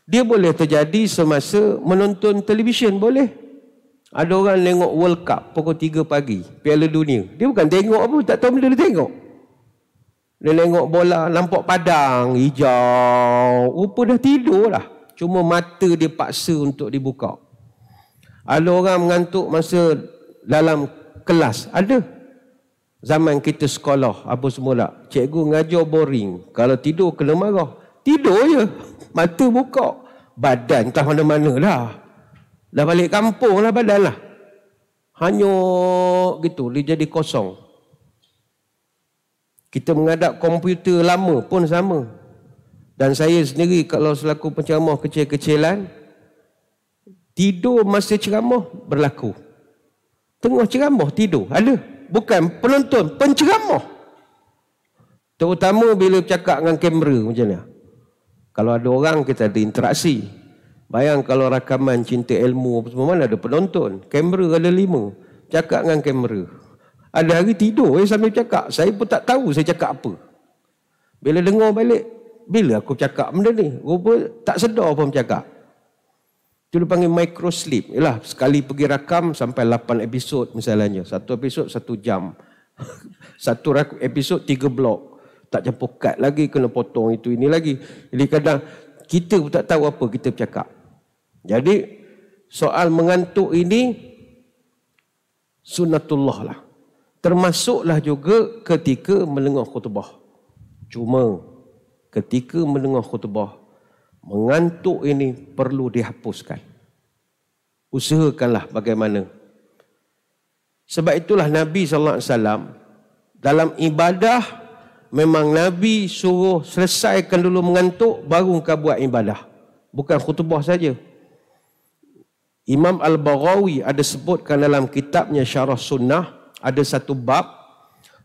Dia boleh terjadi semasa menonton televisyen, boleh. Ada orang tengok World Cup pukul 3 pagi, Piala Dunia. Dia bukan tengok apa, tak tahu benda dia tengok. Dia tengok bola, nampak padang, hijau. Rupa dah tidur lah. Cuma mata dia paksa untuk dibuka. Ada orang mengantuk masa dalam kelas. Ada zaman kita sekolah apa semula cikgu ngajar boring kalau tidur kena marah tidur je mata buka badan tak mana-mana lah dah balik kampung lah badan lah hanya gitu dia jadi kosong kita menghadap komputer lama pun sama dan saya sendiri kalau selaku penceramah kecil-kecilan tidur masa ceramah berlaku tengah ceramah tidur ada bukan penonton, penceramah. Terutama bila cakap dengan kamera macam ni. Kalau ada orang kita ada interaksi. Bayang kalau rakaman cinta ilmu apa semua mana ada penonton. Kamera ada lima. Cakap dengan kamera. Ada hari tidur eh, sambil cakap. Saya pun tak tahu saya cakap apa. Bila dengar balik, bila aku cakap benda ni? Rupa tak sedar pun cakap. Itu dia panggil micro sleep. Yalah, sekali pergi rakam sampai 8 episod misalnya. Satu episod, satu jam. [laughs] satu episod, tiga blok. Tak campur kad lagi, kena potong itu, ini lagi. Jadi kadang kita pun tak tahu apa kita bercakap. Jadi, soal mengantuk ini, sunatullah lah. Termasuklah juga ketika mendengar khutbah. Cuma ketika mendengar khutbah, mengantuk ini perlu dihapuskan. Usahakanlah bagaimana. Sebab itulah Nabi Sallallahu Alaihi Wasallam dalam ibadah memang Nabi suruh selesaikan dulu mengantuk baru kau buat ibadah. Bukan khutbah saja. Imam Al-Baghawi ada sebutkan dalam kitabnya Syarah Sunnah ada satu bab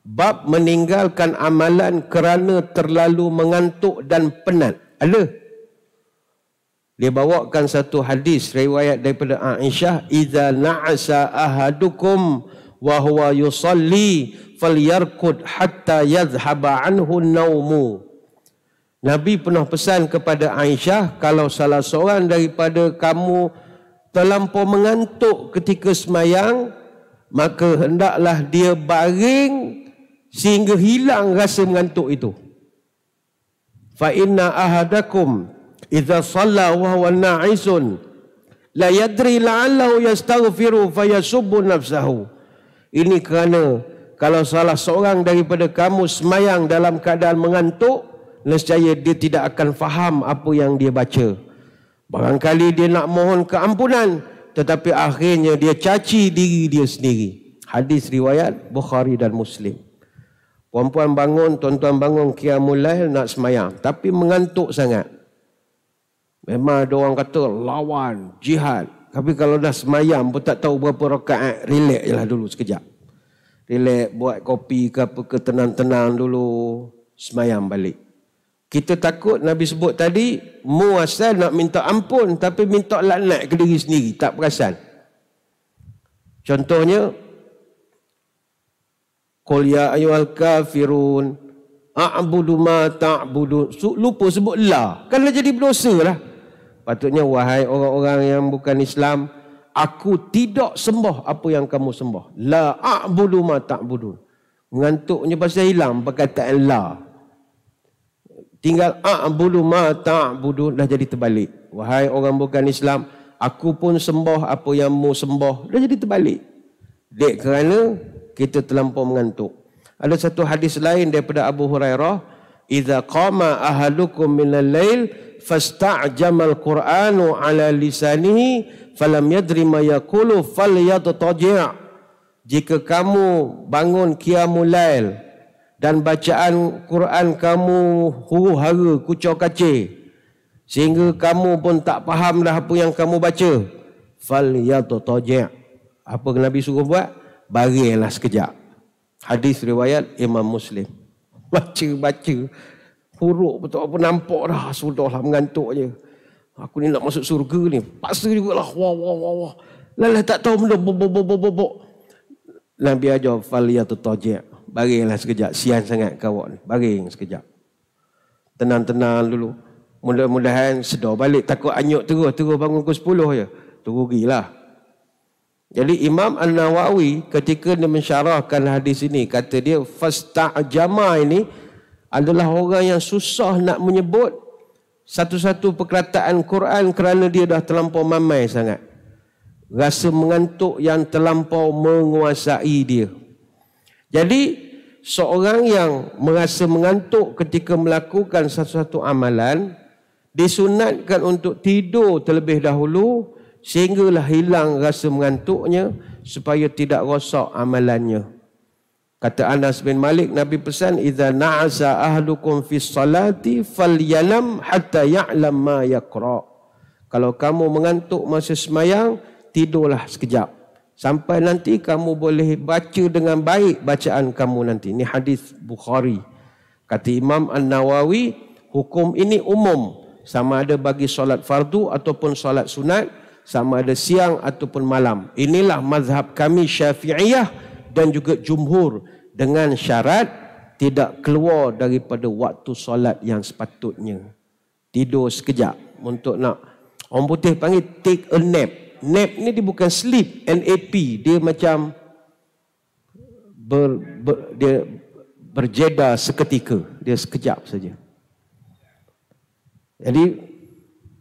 bab meninggalkan amalan kerana terlalu mengantuk dan penat. Ada? dia bawakan satu hadis riwayat daripada Aisyah idza na'asa ahadukum wa huwa yusalli falyarkud hatta yadhhaba anhu naumu Nabi pernah pesan kepada Aisyah kalau salah seorang daripada kamu terlampau mengantuk ketika semayang maka hendaklah dia baring sehingga hilang rasa mengantuk itu fa inna ahadakum إذا صلى وهو ناعس لا يدري لعله يستغفر فيسب نفسه ini kerana kalau salah seorang daripada kamu semayang dalam keadaan mengantuk nescaya dia tidak akan faham apa yang dia baca barangkali dia nak mohon keampunan tetapi akhirnya dia caci diri dia sendiri hadis riwayat Bukhari dan Muslim Puan-puan bangun, tuan-tuan bangun, kiamulail nak semayang. Tapi mengantuk sangat. Memang ada orang kata lawan, jihad. Tapi kalau dah semayam pun tak tahu berapa rakaat, relax je lah dulu sekejap. Relax, buat kopi ke apa ke, tenang-tenang dulu, semayam balik. Kita takut Nabi sebut tadi, muasal nak minta ampun tapi minta laknat ke diri sendiri, tak perasan. Contohnya, Qul ya ayyuhal kafirun a'budu ma ta'budun. Lupa sebut la. Kan jadi berdosa lah. Patutnya wahai orang-orang yang bukan Islam, aku tidak sembah apa yang kamu sembah. La a'budu ma ta'budun. Mengantuknya pasal hilang perkataan la. Tinggal a'budu ma ta'budun dah jadi terbalik. Wahai orang bukan Islam, aku pun sembah apa yang mu sembah. Dah jadi terbalik. Dek kerana kita terlampau mengantuk. Ada satu hadis lain daripada Abu Hurairah, "Idza qama ahalukum minal lail" fasta'jamal qur'anu ala lisanihi falam yadri ma yaqulu falyatajia' jika kamu bangun qiyamul lail dan bacaan Quran kamu huru hara kucau kacir sehingga kamu pun tak faham dah apa yang kamu baca fal ya apa nabi suruh buat barilah sekejap hadis riwayat imam muslim baca baca huruk pun tak apa nampak dah sudahlah mengantuk je aku ni nak masuk surga ni paksa jugalah wah wah wah wah lelah tak tahu benda bo bo bo bo bo Nabi lah, ajar faliyatu tajik baringlah sekejap sian sangat kawak ni baring sekejap tenang-tenang dulu mudah-mudahan sedar balik takut anyuk terus terus bangun ke 10 je terus gilah jadi Imam An-Nawawi ketika dia mensyarahkan hadis ini kata dia fasta'jama ini adalah orang yang susah nak menyebut satu-satu perkataan Quran kerana dia dah terlampau mamai sangat. Rasa mengantuk yang terlampau menguasai dia. Jadi, seorang yang merasa mengantuk ketika melakukan satu-satu amalan, disunatkan untuk tidur terlebih dahulu sehinggalah hilang rasa mengantuknya supaya tidak rosak amalannya. Kata Anas bin Malik, Nabi pesan, "Idza na'asa ahlukum fi salati falyanam hatta ya'lam ma yaqra." Kalau kamu mengantuk masa semayang, tidurlah sekejap. Sampai nanti kamu boleh baca dengan baik bacaan kamu nanti. Ini hadis Bukhari. Kata Imam An-Nawawi, hukum ini umum. Sama ada bagi solat fardu ataupun solat sunat. Sama ada siang ataupun malam. Inilah mazhab kami Syafi'iyah dan juga jumhur dengan syarat tidak keluar daripada waktu solat yang sepatutnya. Tidur sekejap untuk nak orang putih panggil take a nap. Nap ni dia bukan sleep, NAP. Dia macam ber, ber dia berjeda seketika. Dia sekejap saja. Jadi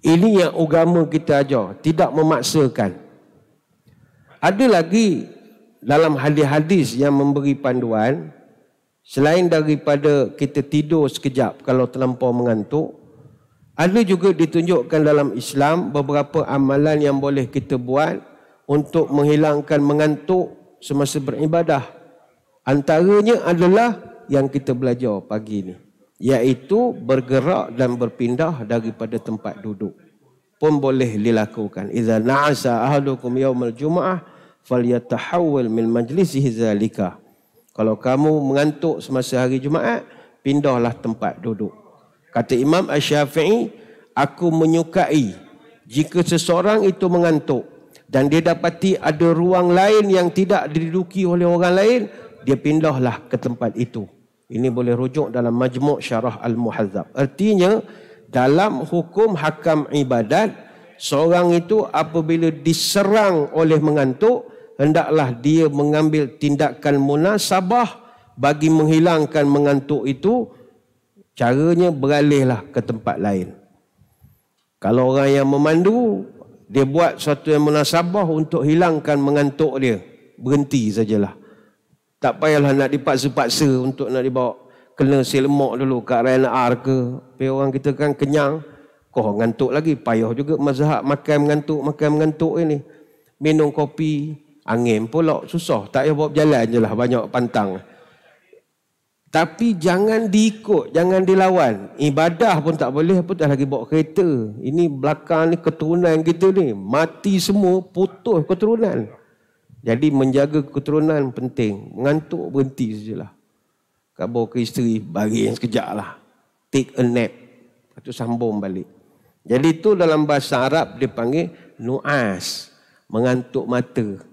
ini yang agama kita ajar, tidak memaksakan. Ada lagi dalam hadis-hadis yang memberi panduan selain daripada kita tidur sekejap kalau terlampau mengantuk ada juga ditunjukkan dalam Islam beberapa amalan yang boleh kita buat untuk menghilangkan mengantuk semasa beribadah antaranya adalah yang kita belajar pagi ini iaitu bergerak dan berpindah daripada tempat duduk pun boleh dilakukan idza na'asa ahadukum yawmal jumu'ah falyatahawwal min majlisihi zalika. Kalau kamu mengantuk semasa hari Jumaat, pindahlah tempat duduk. Kata Imam Asy-Syafi'i, aku menyukai jika seseorang itu mengantuk dan dia dapati ada ruang lain yang tidak diduduki oleh orang lain, dia pindahlah ke tempat itu. Ini boleh rujuk dalam majmuk syarah Al-Muhazzab. Artinya, dalam hukum hakam ibadat, seorang itu apabila diserang oleh mengantuk, hendaklah dia mengambil tindakan munasabah bagi menghilangkan mengantuk itu caranya beralihlah ke tempat lain kalau orang yang memandu dia buat satu yang munasabah untuk hilangkan mengantuk dia berhenti sajalah tak payahlah nak dipaksa-paksa untuk nak dibawa kena silmok dulu ke RNR ke tapi orang kita kan kenyang kau ngantuk lagi payah juga mazhab makan mengantuk makan mengantuk ini minum kopi Angin pula susah. Tak payah bawa berjalan je lah banyak pantang. Tapi jangan diikut, jangan dilawan. Ibadah pun tak boleh, apa dah lagi bawa kereta. Ini belakang ni keturunan kita ni. Mati semua, putus keturunan. Jadi menjaga keturunan penting. Mengantuk berhenti sajalah. Kat bawa ke isteri, bagi yang sekejap lah. Take a nap. Lepas tu sambung balik. Jadi itu dalam bahasa Arab dia panggil nuas. Mengantuk mata.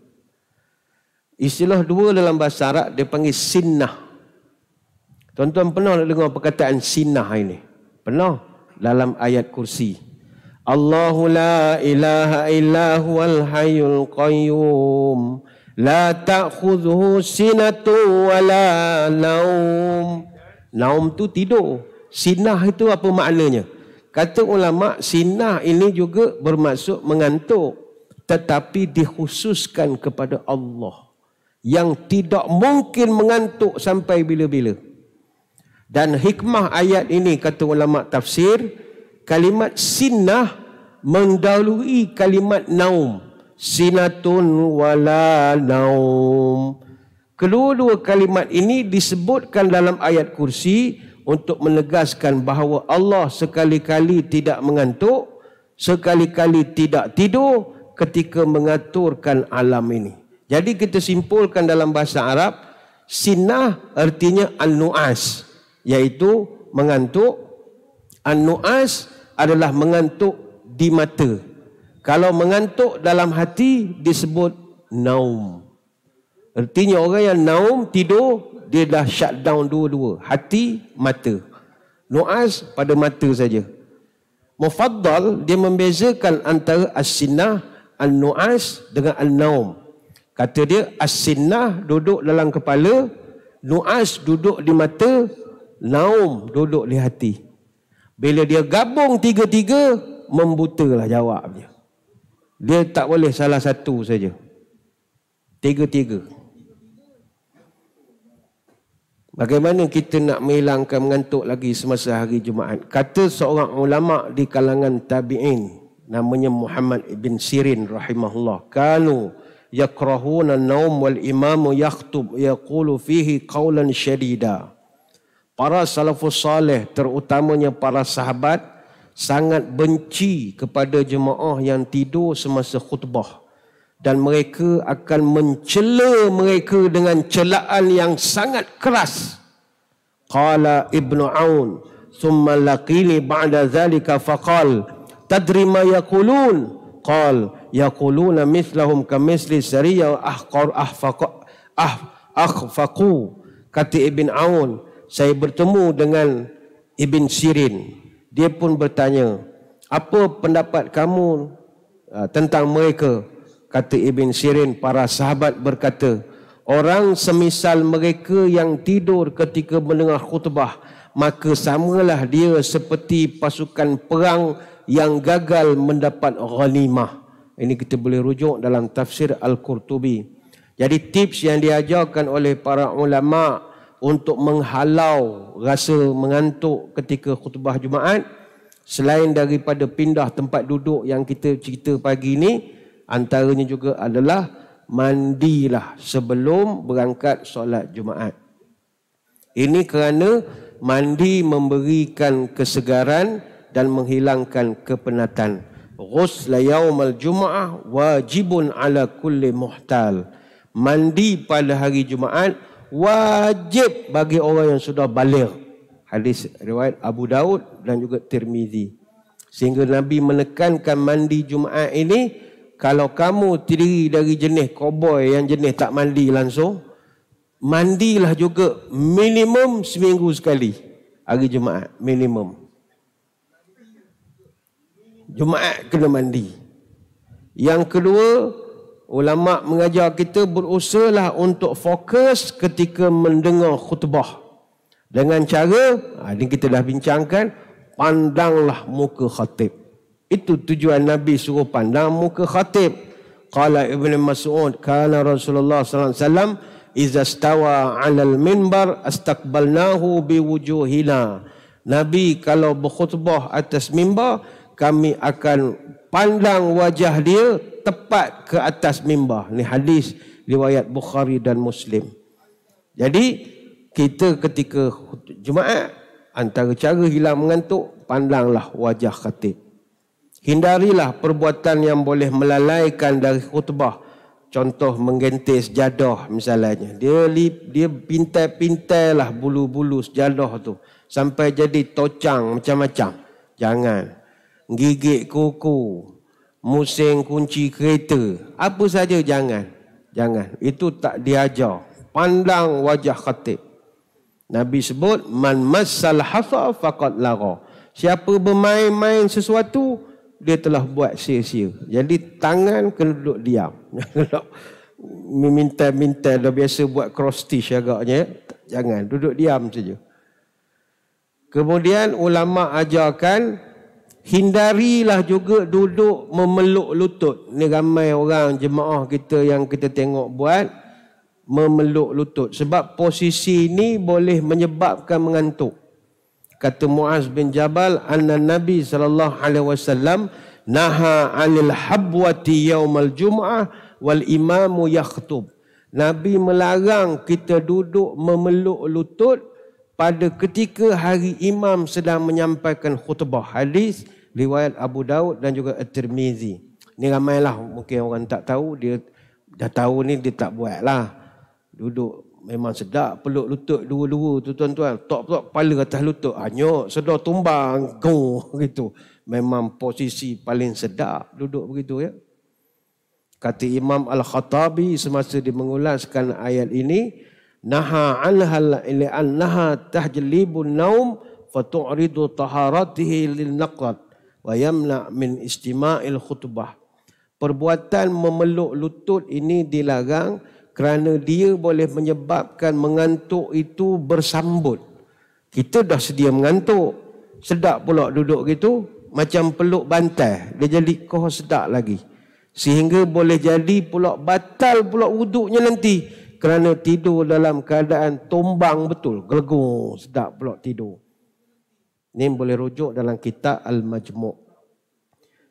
Istilah dua dalam bahasa Arab dia panggil sinnah. Tuan-tuan pernah dengar perkataan sinnah ini? Pernah dalam ayat kursi. Allahu la ilaha illa huwal hayyul qayyum. La ta'khudhu sinatu wa la naum. Naum tu tidur. Sinah itu apa maknanya? Kata ulama, sinah ini juga bermaksud mengantuk. Tetapi dikhususkan kepada Allah yang tidak mungkin mengantuk sampai bila-bila. Dan hikmah ayat ini kata ulama tafsir, kalimat sinnah mendahului kalimat naum. Sinatun wala naum. Kedua-dua kalimat ini disebutkan dalam ayat kursi untuk menegaskan bahawa Allah sekali-kali tidak mengantuk, sekali-kali tidak tidur ketika mengaturkan alam ini. Jadi kita simpulkan dalam bahasa Arab sinah artinya al nuas iaitu mengantuk Al nuas adalah mengantuk di mata. Kalau mengantuk dalam hati disebut naum. Artinya orang yang naum tidur dia dah shut down dua-dua, hati, mata. Nuas pada mata saja. Mufaddal dia membezakan antara as-sinah an-nuas dengan al naum Kata dia As-Sinnah duduk dalam kepala Nuas duduk di mata Naum duduk di hati Bila dia gabung tiga-tiga Membutalah jawabnya Dia tak boleh salah satu saja Tiga-tiga Bagaimana kita nak menghilangkan mengantuk lagi semasa hari Jumaat? Kata seorang ulama di kalangan tabi'in namanya Muhammad bin Sirin rahimahullah. Kalau yakrahuna naum wal imamu yakhtub yaqulu fihi qawlan syadida. Para salafus Saleh terutamanya para sahabat sangat benci kepada jemaah yang tidur semasa khutbah. Dan mereka akan mencela mereka dengan celaan yang sangat keras. Qala Ibnu Aun thumma laqili ba'da dhalika faqal tadri ma yaqulun qala yaquluna mithlahum kamisli syariya ahqar ahfaqa ah akhfaqu kata Ibn Aun saya bertemu dengan Ibn Sirin dia pun bertanya apa pendapat kamu ah, tentang mereka kata Ibn Sirin para sahabat berkata orang semisal mereka yang tidur ketika mendengar khutbah maka samalah dia seperti pasukan perang yang gagal mendapat ghanimah ini kita boleh rujuk dalam tafsir Al-Qurtubi. Jadi tips yang diajarkan oleh para ulama untuk menghalau rasa mengantuk ketika khutbah Jumaat selain daripada pindah tempat duduk yang kita cerita pagi ini antaranya juga adalah mandilah sebelum berangkat solat Jumaat. Ini kerana mandi memberikan kesegaran dan menghilangkan kepenatan. Ghusl yaumal Jumaah wajibun ala kulli muhtal. Mandi pada hari Jumaat wajib bagi orang yang sudah baligh. Hadis riwayat Abu Daud dan juga Tirmizi. Sehingga Nabi menekankan mandi Jumaat ini kalau kamu terdiri dari jenis koboi yang jenis tak mandi langsung, mandilah juga minimum seminggu sekali hari Jumaat. Minimum. Jumaat kena mandi. Yang kedua, ulama mengajar kita berusaha untuk fokus ketika mendengar khutbah. Dengan cara, ha, ini kita dah bincangkan, pandanglah muka khatib. Itu tujuan Nabi suruh pandang muka khatib. Kala Ibn Mas'ud, kana Rasulullah sallallahu alaihi iza stawa 'alal minbar astaqbalnahu biwujuhina. Nabi kalau berkhutbah atas mimbar, kami akan pandang wajah dia tepat ke atas mimbar. Ini hadis riwayat Bukhari dan Muslim. Jadi kita ketika Jumaat antara cara hilang mengantuk pandanglah wajah khatib. Hindarilah perbuatan yang boleh melalaikan dari khutbah. Contoh mengganti sejadah misalnya. Dia dia pintai-pintailah bulu-bulu sejadah tu. Sampai jadi tocang macam-macam. Jangan gigit kuku, musing kunci kereta, apa saja jangan. Jangan. Itu tak diajar. Pandang wajah khatib. Nabi sebut man massal hafa faqad lagha. Siapa bermain-main sesuatu dia telah buat sia-sia. Jadi tangan kena duduk diam. Meminta-minta [laughs] dah biasa buat cross stitch agaknya. Jangan duduk diam saja. Kemudian ulama ajarkan Hindarilah juga duduk memeluk lutut. Ini ramai orang jemaah kita yang kita tengok buat memeluk lutut. Sebab posisi ini boleh menyebabkan mengantuk. Kata Muaz bin Jabal, "Anna Nabi saw. naha 'anil habwati yaumal jum'ah wal imamu yakhthub." Nabi melarang kita duduk memeluk lutut pada ketika hari imam sedang menyampaikan khutbah hadis riwayat Abu Daud dan juga At-Tirmizi. Ni ramailah mungkin orang tak tahu dia dah tahu ni dia tak buatlah. Duduk memang sedap peluk lutut dua-dua tu tuan-tuan. Tok tok kepala atas lutut hanyut ah, sedar tumbang go [laughs] gitu. Memang posisi paling sedap duduk begitu ya. Kata Imam Al-Khattabi semasa dia mengulaskan ayat ini, naha anhal ila annaha tahjlibu naum fa tu'ridu taharatihi lil naqat wa yamna min istima'il khutbah perbuatan memeluk lutut ini dilarang kerana dia boleh menyebabkan mengantuk itu bersambut kita dah sedia mengantuk sedap pula duduk gitu macam peluk bantai dia jadi kau sedap lagi sehingga boleh jadi pula batal pula wuduknya nanti kerana tidur dalam keadaan tumbang betul. Gelegung, sedap pula tidur. Ini boleh rujuk dalam kitab Al-Majmuk.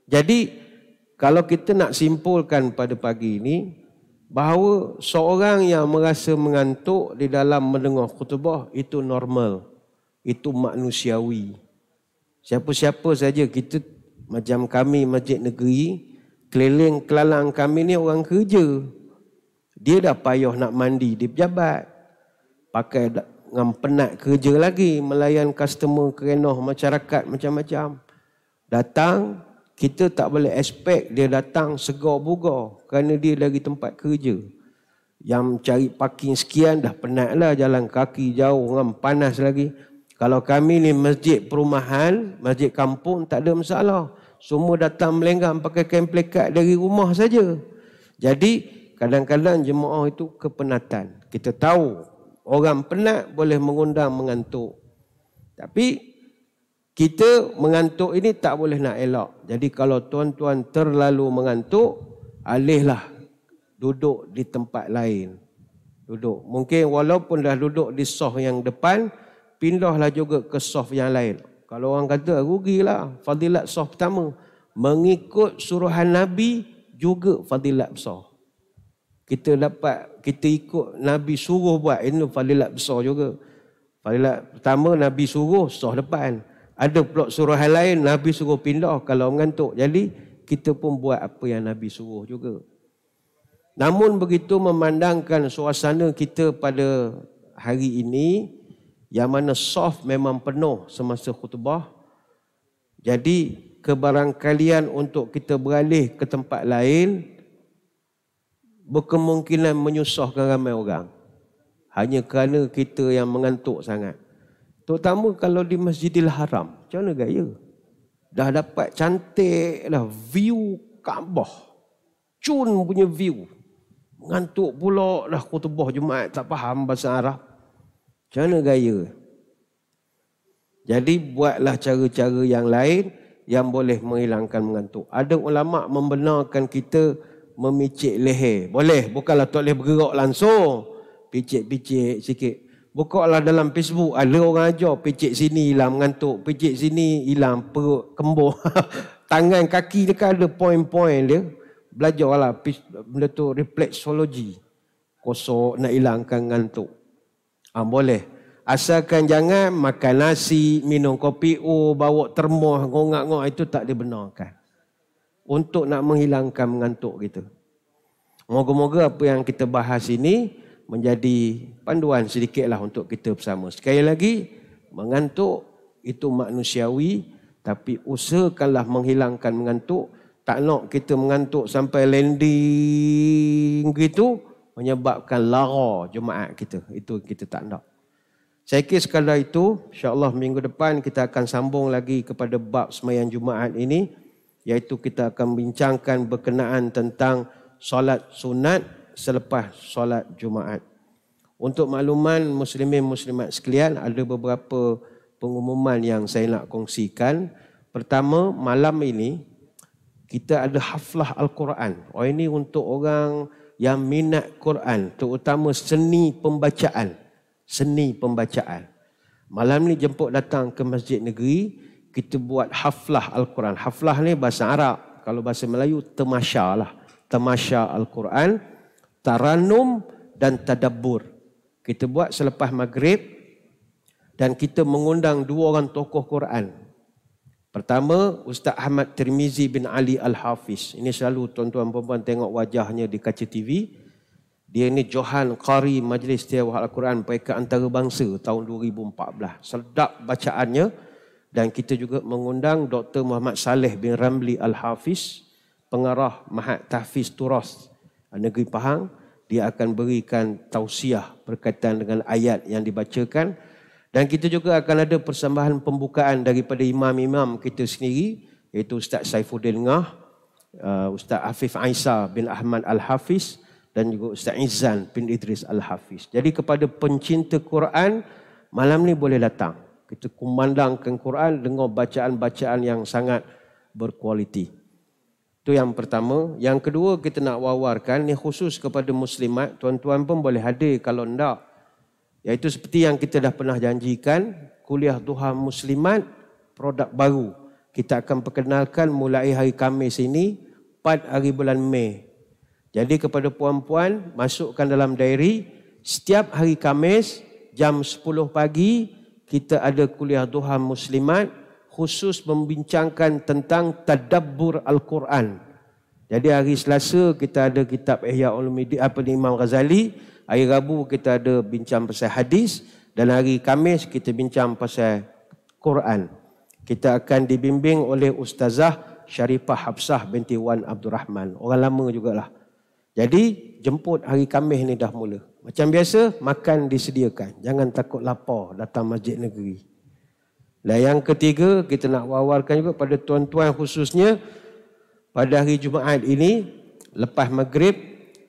Jadi, kalau kita nak simpulkan pada pagi ini, bahawa seorang yang merasa mengantuk di dalam mendengar khutbah, itu normal. Itu manusiawi. Siapa-siapa saja kita, macam kami masjid negeri, keliling kelalang kami ni orang kerja. Dia dah payah nak mandi di pejabat. Pakai dengan penat kerja lagi melayan customer kerenoh masyarakat macam-macam. Datang, kita tak boleh expect dia datang segar bugar kerana dia lagi tempat kerja. Yang cari parking sekian dah penatlah jalan kaki jauh dengan panas lagi. Kalau kami ni masjid perumahan, masjid kampung tak ada masalah. Semua datang melenggang pakai kain plekat dari rumah saja. Jadi Kadang-kadang jemaah itu kepenatan. Kita tahu orang penat boleh mengundang mengantuk. Tapi kita mengantuk ini tak boleh nak elak. Jadi kalau tuan-tuan terlalu mengantuk, alihlah duduk di tempat lain. Duduk. Mungkin walaupun dah duduk di soft yang depan, pindahlah juga ke soft yang lain. Kalau orang kata rugilah fadilat soft pertama. Mengikut suruhan Nabi juga fadilat soft kita dapat kita ikut Nabi suruh buat ini fadilat besar juga fadilat pertama Nabi suruh sah depan ada pula suruhan lain Nabi suruh pindah kalau mengantuk jadi kita pun buat apa yang Nabi suruh juga namun begitu memandangkan suasana kita pada hari ini yang mana soft memang penuh semasa khutbah jadi kebarangkalian untuk kita beralih ke tempat lain berkemungkinan menyusahkan ramai orang. Hanya kerana kita yang mengantuk sangat. Terutama kalau di Masjidil Haram. Macam mana gaya? Dah dapat cantik lah view Kaabah. Cun punya view. Mengantuk pula lah kutubah Jumaat. Tak faham bahasa Arab. Macam mana gaya? Jadi buatlah cara-cara yang lain yang boleh menghilangkan mengantuk. Ada ulama membenarkan kita mengantuk memicik leher. Boleh, bukanlah tak boleh bergerak langsung. Picik-picik sikit. Bukalah dalam Facebook, ada orang ajar picik sini hilang mengantuk, picik sini hilang perut kembung. [laughs] Tangan kaki dia kan ada poin-poin dia. Belajarlah benda tu reflexology. Kosok nak hilangkan ngantuk. Ha, boleh. Asalkan jangan makan nasi, minum kopi, oh bawa termoh ngongak-ngongak itu tak dibenarkan untuk nak menghilangkan mengantuk kita. Moga-moga apa yang kita bahas ini menjadi panduan sedikitlah untuk kita bersama. Sekali lagi, mengantuk itu manusiawi tapi usahakanlah menghilangkan mengantuk. Tak nak kita mengantuk sampai landing gitu menyebabkan lara jemaah kita. Itu kita tak nak. Saya kira sekadar itu, insyaAllah minggu depan kita akan sambung lagi kepada bab semayang Jumaat ini iaitu kita akan bincangkan berkenaan tentang solat sunat selepas solat Jumaat. Untuk makluman muslimin muslimat sekalian, ada beberapa pengumuman yang saya nak kongsikan. Pertama, malam ini kita ada haflah Al-Quran. Oh ini untuk orang yang minat Quran, terutama seni pembacaan. Seni pembacaan. Malam ni jemput datang ke Masjid Negeri, kita buat haflah Al-Quran. Haflah ni bahasa Arab. Kalau bahasa Melayu, temasha lah. temasha Al-Quran, taranum dan tadabur. Kita buat selepas maghrib dan kita mengundang dua orang tokoh Quran. Pertama, Ustaz Ahmad Tirmizi bin Ali Al-Hafiz. Ini selalu tuan-tuan perempuan tengok wajahnya di kaca TV. Dia ni Johan Qari Majlis Tiawah Al-Quran, peka antarabangsa tahun 2014. Sedap bacaannya. Bacaannya dan kita juga mengundang Dr. Muhammad Saleh bin Ramli Al-Hafiz, pengarah Mahat Tahfiz Turas eh, Negeri Pahang. Dia akan berikan tausiah berkaitan dengan ayat yang dibacakan. Dan kita juga akan ada persembahan pembukaan daripada imam-imam kita sendiri, iaitu Ustaz Saifuddin Ngah, eh, Ustaz Afif Aisyah bin Ahmad Al-Hafiz dan juga Ustaz Izzan bin Idris Al-Hafiz. Jadi kepada pencinta Quran, malam ni boleh datang kita kumandangkan Quran dengan bacaan-bacaan yang sangat berkualiti. Itu yang pertama. Yang kedua kita nak wawarkan, ini khusus kepada muslimat, tuan-tuan pun boleh hadir kalau tidak. Iaitu seperti yang kita dah pernah janjikan, kuliah duha muslimat, produk baru. Kita akan perkenalkan mulai hari Kamis ini, 4 hari bulan Mei. Jadi kepada puan-puan, masukkan dalam diary, setiap hari Kamis, jam 10 pagi, kita ada kuliah duha muslimat khusus membincangkan tentang tadabbur al-Quran. Jadi hari Selasa kita ada kitab Ihya Ulumuddin apa ni Imam Ghazali, hari Rabu kita ada bincang pasal hadis dan hari Khamis kita bincang pasal Quran. Kita akan dibimbing oleh ustazah Syarifah Hafsah binti Wan Abdul Rahman. Orang lama jugalah. Jadi jemput hari Khamis ni dah mula. Macam biasa makan disediakan. Jangan takut lapar datang masjid negeri. Dan lah, yang ketiga kita nak wawarkan juga pada tuan-tuan khususnya pada hari Jumaat ini lepas maghrib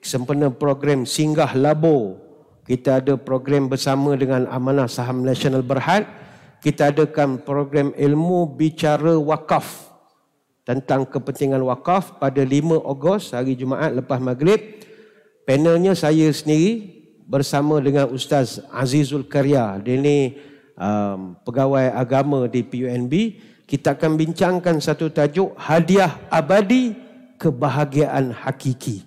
sempena program Singgah Labo. Kita ada program bersama dengan Amanah Saham Nasional Berhad. Kita adakan program ilmu bicara wakaf tentang kepentingan wakaf pada 5 Ogos hari Jumaat lepas maghrib panelnya saya sendiri bersama dengan Ustaz Azizul Karya dia ni um, pegawai agama di PUNB kita akan bincangkan satu tajuk hadiah abadi kebahagiaan hakiki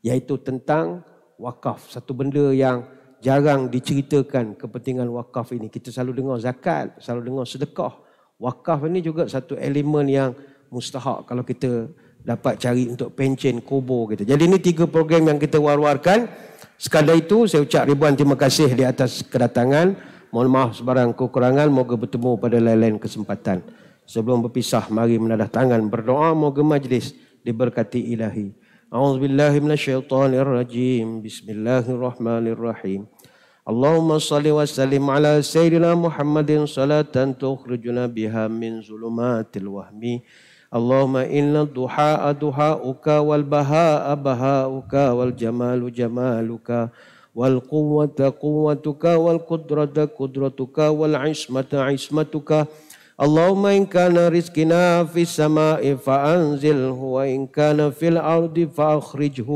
iaitu tentang wakaf satu benda yang jarang diceritakan kepentingan wakaf ini kita selalu dengar zakat selalu dengar sedekah wakaf ini juga satu elemen yang mustahak kalau kita dapat cari untuk pencen kubur kita. Jadi ini tiga program yang kita war-warkan. Sekadar itu saya ucap ribuan terima kasih di atas kedatangan. Mohon maaf sebarang kekurangan. Moga bertemu pada lain-lain kesempatan. Sebelum berpisah, mari menadah tangan berdoa. Moga majlis diberkati ilahi. A'udzubillahi minasyaitonirrajim. Bismillahirrahmanirrahim. Allahumma salli wa sallim ala sayyidina Muhammadin salatan tukhrijuna biha min zulumatil wahmi. اللهم إن الضحاء ضحاؤك والبهاء بهاؤك والجمال جمالك والقوة قوتك والقدرة قدرتك والعصمة عصمتك اللهم إن كان رزقنا في السماء فأنزله وإن كان في الأرض فأخرجه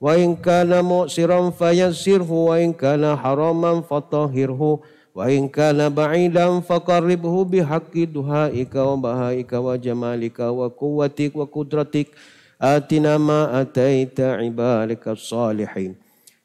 وإن كان مؤسرا فيسره وإن كان حراما فطهره وإن كان بعيدا فقربه بحق دهائك وبهائك وجمالك وقوتك وقدرتك آتنا ما أتيت عبادك الصالحين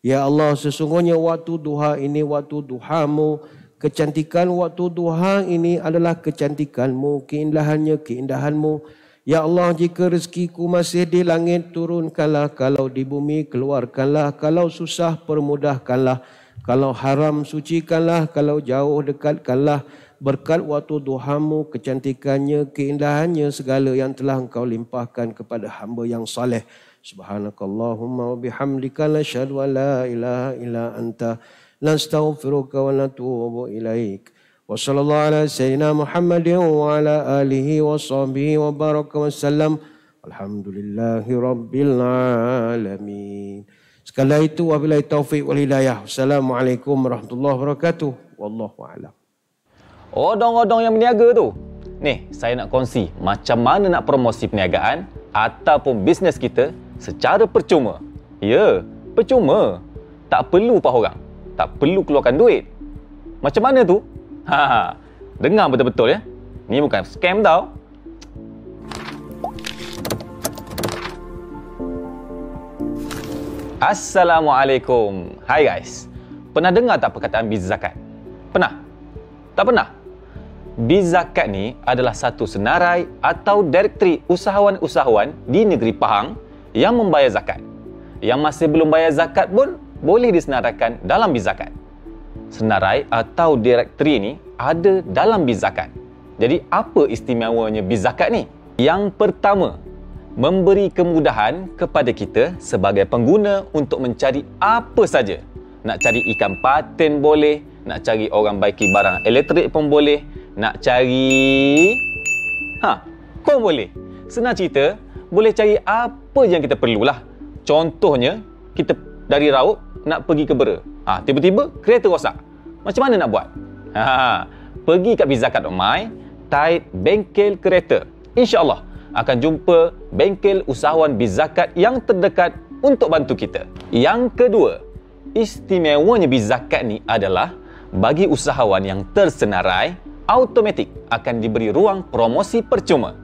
يا الله sesungguhnya waktu duha ini waktu duhamu kecantikan waktu duha ini adalah kecantikanmu keindahannya keindahanmu Ya Allah jika rezekiku masih di langit turunkanlah kalau di bumi keluarkanlah kalau susah permudahkanlah. Kalau haram sucikanlah, kalau jauh dekatkanlah berkat waktu duhamu, kecantikannya, keindahannya, segala yang telah engkau limpahkan kepada hamba yang saleh. Subhanakallahumma wa bihamdika la syadu wa la ilaha illa anta nastaghfiruka wa natubu ilaik. Wa sallallahu ala sayyidina Muhammadin wa ala alihi wa sahbihi wa baraka wa sallam. Alhamdulillahi rabbil alamin. Kala itu wabillahi taufik wal hidayah. Assalamualaikum warahmatullahi wabarakatuh. Wallahu a'lam. Odong-odong yang berniaga tu. Ni, saya nak kongsi macam mana nak promosi perniagaan ataupun bisnes kita secara percuma. Ya, percuma. Tak perlu pak orang. Tak perlu keluarkan duit. Macam mana tu? Ha, ha. dengar betul-betul ya. Ni bukan scam tau. Assalamualaikum. Hai guys. Pernah dengar tak perkataan biz zakat? Pernah? Tak pernah? Biz zakat ni adalah satu senarai atau direktori usahawan-usahawan di negeri Pahang yang membayar zakat. Yang masih belum bayar zakat pun boleh disenaraikan dalam biz zakat. Senarai atau direktori ni ada dalam biz zakat. Jadi apa istimewanya biz zakat ni? Yang pertama, memberi kemudahan kepada kita sebagai pengguna untuk mencari apa saja. Nak cari ikan paten boleh, nak cari orang baiki barang elektrik pun boleh, nak cari... Ha, kau boleh. Senang cerita, boleh cari apa yang kita perlulah. Contohnya, kita dari Raub nak pergi ke Bera. Ha, tiba-tiba kereta rosak. Macam mana nak buat? Ha, pergi kat Bizakat.my, type bengkel kereta. InsyaAllah, akan jumpa bengkel usahawan Bizakat yang terdekat untuk bantu kita. Yang kedua, istimewanya Bizakat ni adalah bagi usahawan yang tersenarai, automatik akan diberi ruang promosi percuma.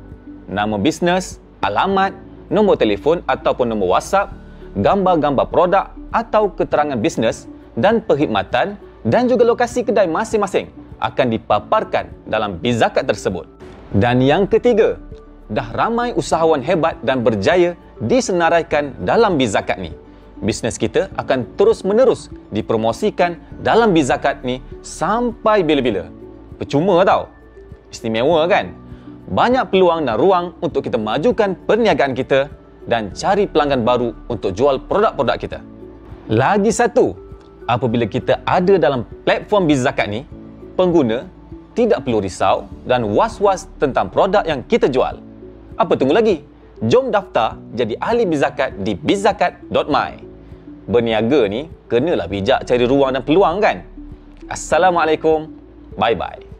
Nama bisnes, alamat, nombor telefon ataupun nombor WhatsApp, gambar-gambar produk atau keterangan bisnes dan perkhidmatan dan juga lokasi kedai masing-masing akan dipaparkan dalam bizakat tersebut. Dan yang ketiga, dah ramai usahawan hebat dan berjaya disenaraikan dalam Bizakat ni. Bisnes kita akan terus menerus dipromosikan dalam Bizakat ni sampai bila-bila. Percuma tau. Istimewa kan? Banyak peluang dan ruang untuk kita majukan perniagaan kita dan cari pelanggan baru untuk jual produk-produk kita. Lagi satu, apabila kita ada dalam platform Bizakat ni, pengguna tidak perlu risau dan was-was tentang produk yang kita jual. Apa tunggu lagi? Jom daftar jadi ahli bizakat di bizakat.my. Berniaga ni kenalah bijak cari ruang dan peluang kan? Assalamualaikum. Bye bye.